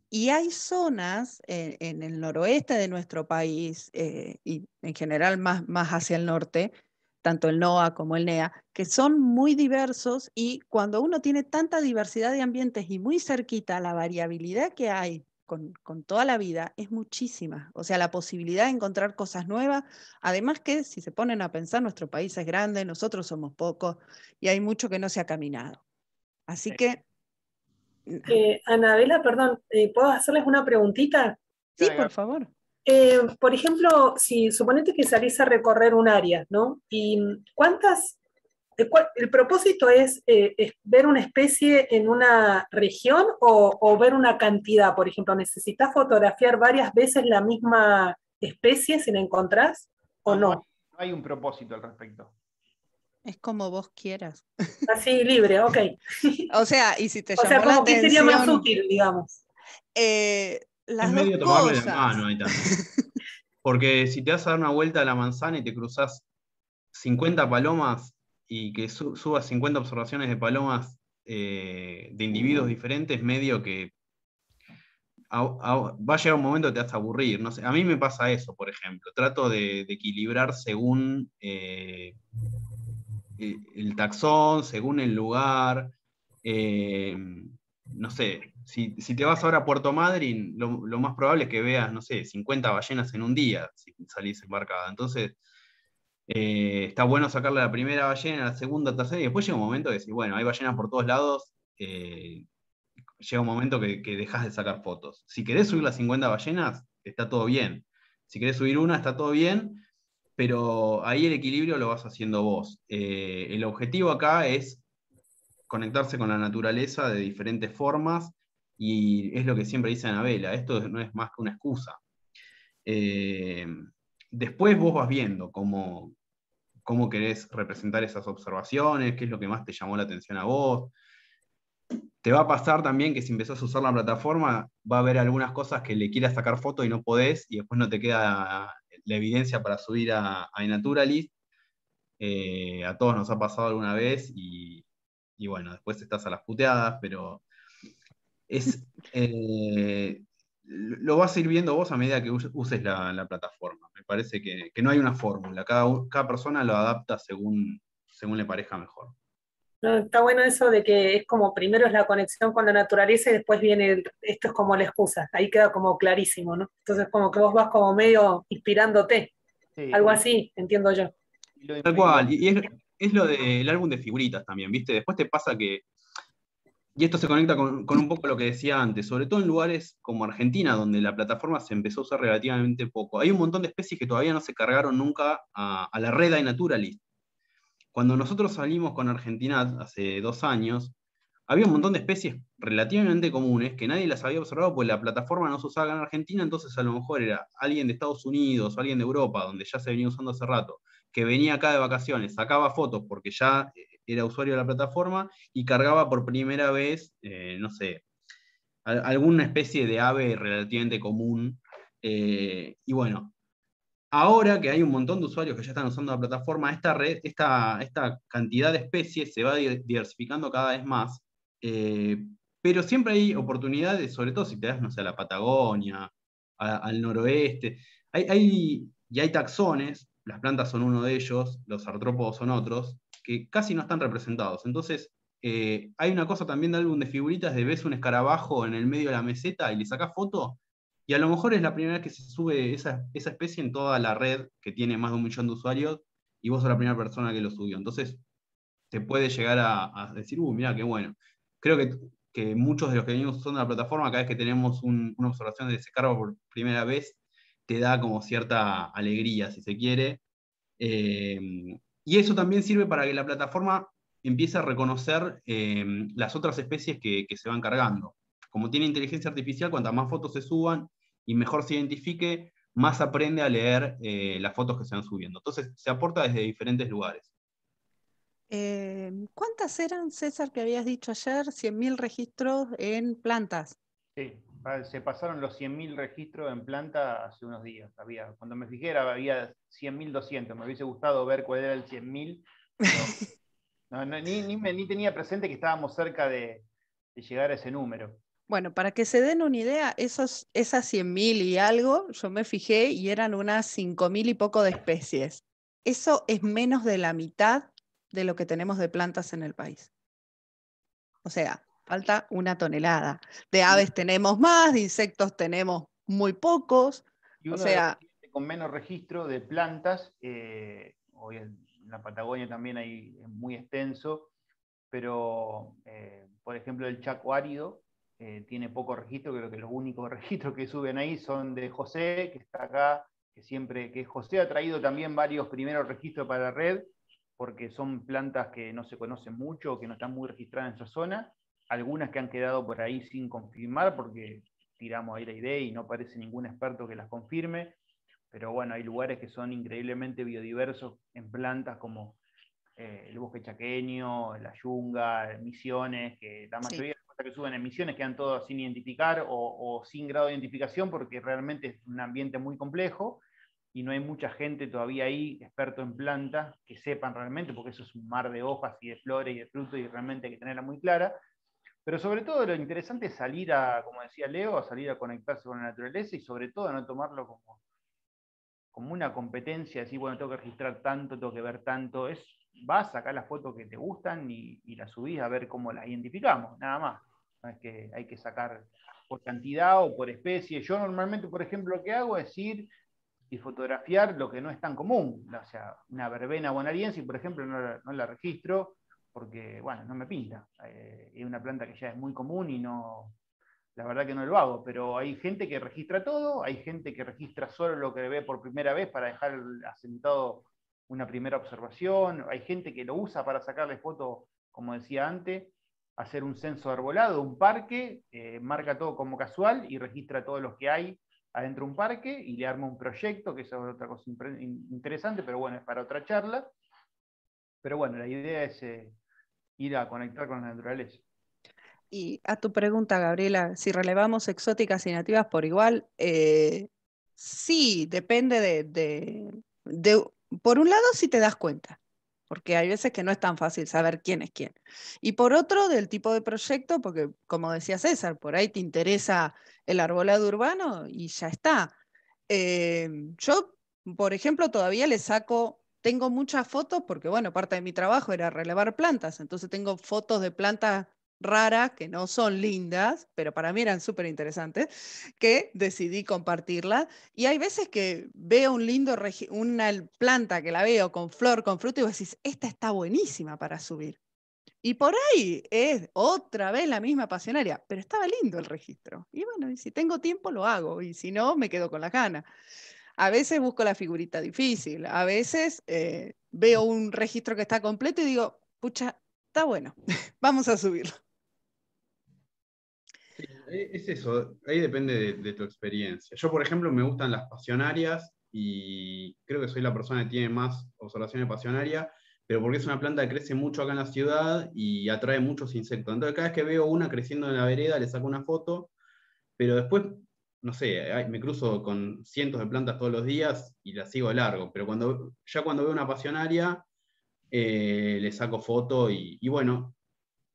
Y hay zonas en, el noroeste de nuestro país eh, y en general más, más hacia el norte, tanto el NOA como el NEA, que son muy diversos y cuando uno tiene tanta diversidad de ambientes y muy cerquita la variabilidad que hay con, toda la vida es muchísima. O sea, la posibilidad de encontrar cosas nuevas, además que si se ponen a pensar, nuestro país es grande, nosotros somos pocos y hay mucho que no se ha caminado. Así que... Eh, Anabela, perdón, eh, ¿puedo hacerles una preguntita? Sí, por favor. Eh, por ejemplo, si suponete que salís a recorrer un área, ¿no? ¿Y mm, cuántas el, propósito eh, es, ver una especie en una región o, ver una cantidad. Por ejemplo, ¿necesitas fotografiar varias veces la misma especie si la encontrás o no? No hay un propósito al respecto. Es como vos quieras. Así, ah, libre, ok. o sea, y si te llamó O sea, como sería más útil, digamos. Eh, es medio tomarle mano ahí también. Porque si te vas a dar una vuelta a la manzana y te cruzas 50 palomas, y que subas suba 50 observaciones de palomas eh, de individuos uh. diferentes, medio que vaya va a llegar un momento que te hace aburrir. No sé, a mí me pasa eso, por ejemplo. Trato de, equilibrar según eh, eh, el taxón, según el lugar. no sé, si, te vas ahora a Puerto Madryn, lo, más probable es que veas, no sé, 50 ballenas en un día si salís embarcada. Entonces, eh, está bueno sacarle la primera ballena, la segunda, tercera, y después llega un momento de decir, bueno, hay ballenas por todos lados, eh, llega un momento que, dejas de sacar fotos. Si querés subir las 50 ballenas, está todo bien. Si querés subir una, está todo bien, pero ahí el equilibrio lo vas haciendo vos. Eh, el objetivo acá es conectarse con la naturaleza de diferentes formas y es lo que siempre dice Anabela, esto no es más que una excusa. Después vos vas viendo cómo, cómo querés representar esas observaciones, qué es lo que más te llamó la atención a vos. Te va a pasar también que si empezás a usar la plataforma, va a haber algunas cosas que le quieras sacar foto y no podés, y después no te queda la evidencia para subir a, a Naturalist. Eh, a todos nos ha pasado alguna vez y, bueno, después estás a las puteadas, pero es, eh, lo vas a ir viendo vos a medida que uses la, plataforma. Me parece que, no hay una fórmula, cada, persona lo adapta según, según le parezca mejor. No, está bueno eso de que es como primero es la conexión con la naturaleza y después viene esto es como la excusa, ahí queda como clarísimo, ¿no? Entonces como que vos vas como medio inspirándote, algo así, entiendo yo. Tal cual, y es, es lo del álbum de figuritas también, ¿viste? Después te pasa que y esto se conecta con, un poco lo que decía antes, sobre todo en lugares como Argentina, donde la plataforma se empezó a usar relativamente poco. Hay un montón de especies que todavía no se cargaron nunca a, la red de Naturalist. Cuando nosotros salimos con Argentina hace dos años, había un montón de especies relativamente comunes que nadie las había observado porque la plataforma no se usaba en Argentina, entonces a lo mejor era alguien de Estados Unidos alguien de Europa, donde ya se venía usando hace rato, que venía acá de vacaciones, sacaba fotos porque ya eh, era usuario de la plataforma y cargaba por primera vez, eh, no sé, alguna especie de ave relativamente común. Eh, y bueno, ahora que hay un montón de usuarios que ya están usando la plataforma, esta, red, esta, esta cantidad de especies se va diversificando cada vez más. Eh, pero siempre hay oportunidades, sobre todo si te das, no sé, a la Patagonia, al noroeste. Hay, y hay taxones, las plantas son uno de ellos, los artrópodos son otros, casi no están representados. Entonces, eh, hay una cosa también de álbum de figuritas de ves un escarabajo en el medio de la meseta y le sacas foto, y a lo mejor es la primera vez que se sube esa, especie en toda la red que tiene más de un millón de usuarios, y vos sos la primera persona que lo subió. Entonces, te puede llegar a, decir, uy, uh, mira qué bueno. Creo que, muchos de los que venimos usando la plataforma, cada vez que tenemos una observación de ese escarabajo por primera vez, te da como cierta alegría, si se quiere. Eh, y eso también sirve para que la plataforma empiece a reconocer em, las otras especies que, se van cargando. Como tiene inteligencia artificial, cuantas más fotos se suban y mejor se identifique, más aprende a leer eh, las fotos que se van subiendo. Entonces, se aporta desde diferentes lugares. Em, ¿Cuántas eran, César, que habías dicho ayer? 100.000 registros en plantas. Sí. Ah, se pasaron los 100.000 registros en planta hace unos días. cuando me fijé había 100.200. Me hubiese gustado ver cuál era el 100.000. no, ni, ni, tenía presente que estábamos cerca de, llegar a ese número. Bueno, para que se den una idea, esos, esas 100.000 y algo, yo me fijé y eran unas 5.000 y poco de especies. Eso es menos de la mitad de lo que tenemos de plantas en el país. O sea, falta una tonelada. De aves tenemos más, de insectos tenemos muy pocos. o sea, con menos registro de plantas, eh, hoy en la Patagonia también hay muy extenso, pero eh, por ejemplo el Chaco Árido eh, tiene poco registro, creo que los únicos registros que suben ahí son de José, que está acá, que siempre, que José ha traído también varios primeros registros para la red, porque son plantas que no se conocen mucho, que no están muy registradas en esa zona, algunas que han quedado por ahí sin confirmar porque tiramos ahí la idea y no parece ningún experto que las confirme, pero bueno, hay lugares que son increíblemente biodiversos en plantas como eh, el bosque chaqueño, la yunga, misiones, que la mayoría de las cosas que suben en misiones quedan todas sin identificar o, o, sin grado de identificación porque realmente es un ambiente muy complejo y no hay mucha gente todavía ahí, experto en plantas, que sepan realmente, porque eso es un mar de hojas y de flores y de frutos y realmente hay que tenerla muy clara. Pero sobre todo lo interesante es salir a, como decía Leo, a salir a conectarse con la naturaleza y sobre todo no tomarlo como, una competencia, decir, bueno, tengo que registrar tanto, tengo que ver tanto. Es, vas, sacar las fotos que te gustan y, las subís a ver cómo las identificamos, nada más. No es que hay que sacar por cantidad o por especie. Yo normalmente, por ejemplo, lo que hago es ir y fotografiar lo que no es tan común. O sea, una verbena bonariense, por ejemplo, no la registro porque, bueno, no me pinta. Eh, es una planta que ya es muy común y no, la verdad que no lo hago, pero hay gente que registra todo, hay gente que registra solo lo que ve por primera vez para dejar asentado una primera observación, hay gente que lo usa para sacarle fotos, como decía antes, hacer un censo arbolado, un parque, eh, marca todo como casual y registra todos los que hay adentro de un parque y le arma un proyecto, que es otra cosa interesante, pero bueno, es para otra charla. Pero bueno, la idea es eh, ir a conectar con la naturaleza. Y a tu pregunta, Gabriela, si relevamos exóticas y nativas por igual, eh, sí, depende de, por un lado, si te das cuenta, porque hay veces que no es tan fácil saber quién es quién. Y por otro, del tipo de proyecto, porque como decía César, por ahí te interesa el arbolado urbano y ya está. Eh, yo, por ejemplo, todavía le saco tengo muchas fotos porque, bueno, parte de mi trabajo era relevar plantas, entonces tengo fotos de plantas raras que no son lindas, pero para mí eran súper interesantes, que decidí compartirlas. Y hay veces que veo un lindo una planta que la veo con flor, con fruto, y vos decís, esta está buenísima para subir. Y por ahí es otra vez la misma pasionaria, pero estaba lindo el registro. Y bueno, y si tengo tiempo lo hago, y si no, me quedo con la gana. A veces busco la figurita difícil, a veces eh, veo un registro que está completo y digo, pucha, está bueno, vamos a subirlo. E-, es eso, ahí depende de, tu experiencia. Yo, por ejemplo, me gustan las pasionarias y creo que soy la persona que tiene más observaciones pasionarias, pero porque es una planta que crece mucho acá en la ciudad y atrae muchos insectos. Entonces, cada vez que veo una creciendo en la vereda, le saco una foto, pero después no sé, me cruzo con cientos de plantas todos los días y las sigo largo, pero cuando, ya cuando veo una pasionaria, eh, le saco foto y, bueno,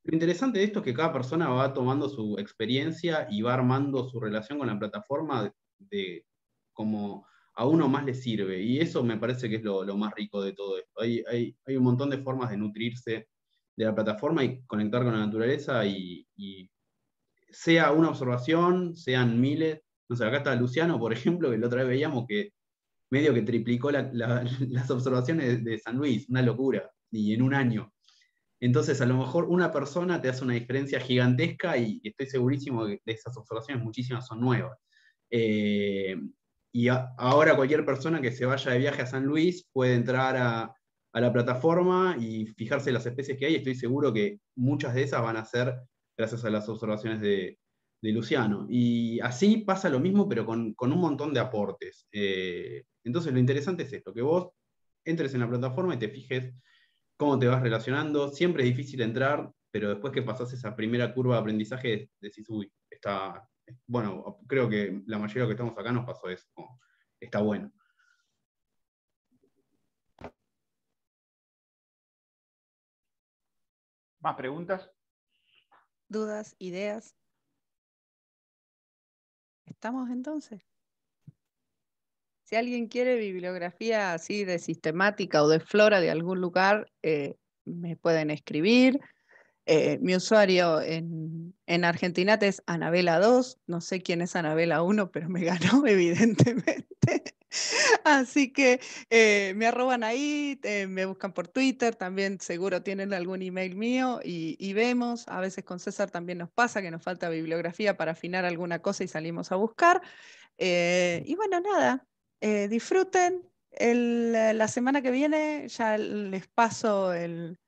lo interesante de esto es que cada persona va tomando su experiencia y va armando su relación con la plataforma de, como a uno más le sirve. Y eso me parece que es lo, más rico de todo esto. Hay, un montón de formas de nutrirse de la plataforma y conectar con la naturaleza y sea una observación, sean miles, no sé, acá está Luciano, por ejemplo, que la otra vez veíamos que medio que triplicó las observaciones de, San Luis, una locura, y en un año. Entonces, a lo mejor una persona te hace una diferencia gigantesca y estoy segurísimo que de esas observaciones muchísimas son nuevas. Eh, y ahora cualquier persona que se vaya de viaje a San Luis puede entrar a, a, la plataforma y fijarse las especies que hay. Estoy seguro que muchas de esas van a ser gracias a las observaciones de, de Luciano. Y así pasa lo mismo, pero con, un montón de aportes. Eh, entonces lo interesante es esto, que vos entres en la plataforma y te fijes cómo te vas relacionando. Siempre es difícil entrar, pero después que pasás esa primera curva de aprendizaje, decís, uy, está... Bueno, creo que la mayoría de los que estamos acá nos pasó eso. está bueno. ¿Más preguntas? ¿Dudas? ¿Ideas? ¿Estamos entonces? Si alguien quiere bibliografía así de sistemática o de flora de algún lugar, eh, me pueden escribir. Eh, mi usuario en, en es Anabela 2. No sé quién es Anabela 1, pero me ganó evidentemente. Así que eh, me arroban ahí, eh, me buscan por Twitter, también seguro tienen algún email mío y, vemos. A veces con César también nos pasa que nos falta bibliografía para afinar alguna cosa y salimos a buscar. Eh, y bueno, nada, disfruten. la semana que viene ya les paso el,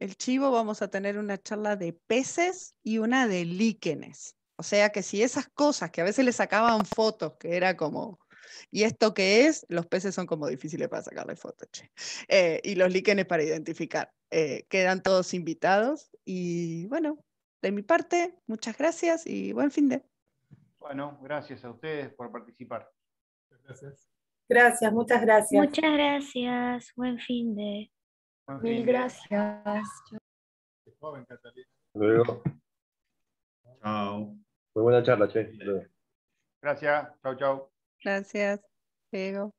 el chivo, vamos a tener una charla de peces y una de líquenes. O sea que si esas cosas que a veces les sacaban fotos, que era como ¿Y esto que es? Los peces son como difíciles para sacarle fotos, eh, y los líquenes para identificar. Eh, quedan todos invitados y bueno, de mi parte, muchas gracias y buen fin de. Bueno, gracias a ustedes por participar. Gracias. Gracias, muchas gracias. Muchas gracias, buen fin de. Mil gracias. joven, Catalina. Chao. Muy buena charla, Che. Gracias. Chao, chao. Gracias, Diego.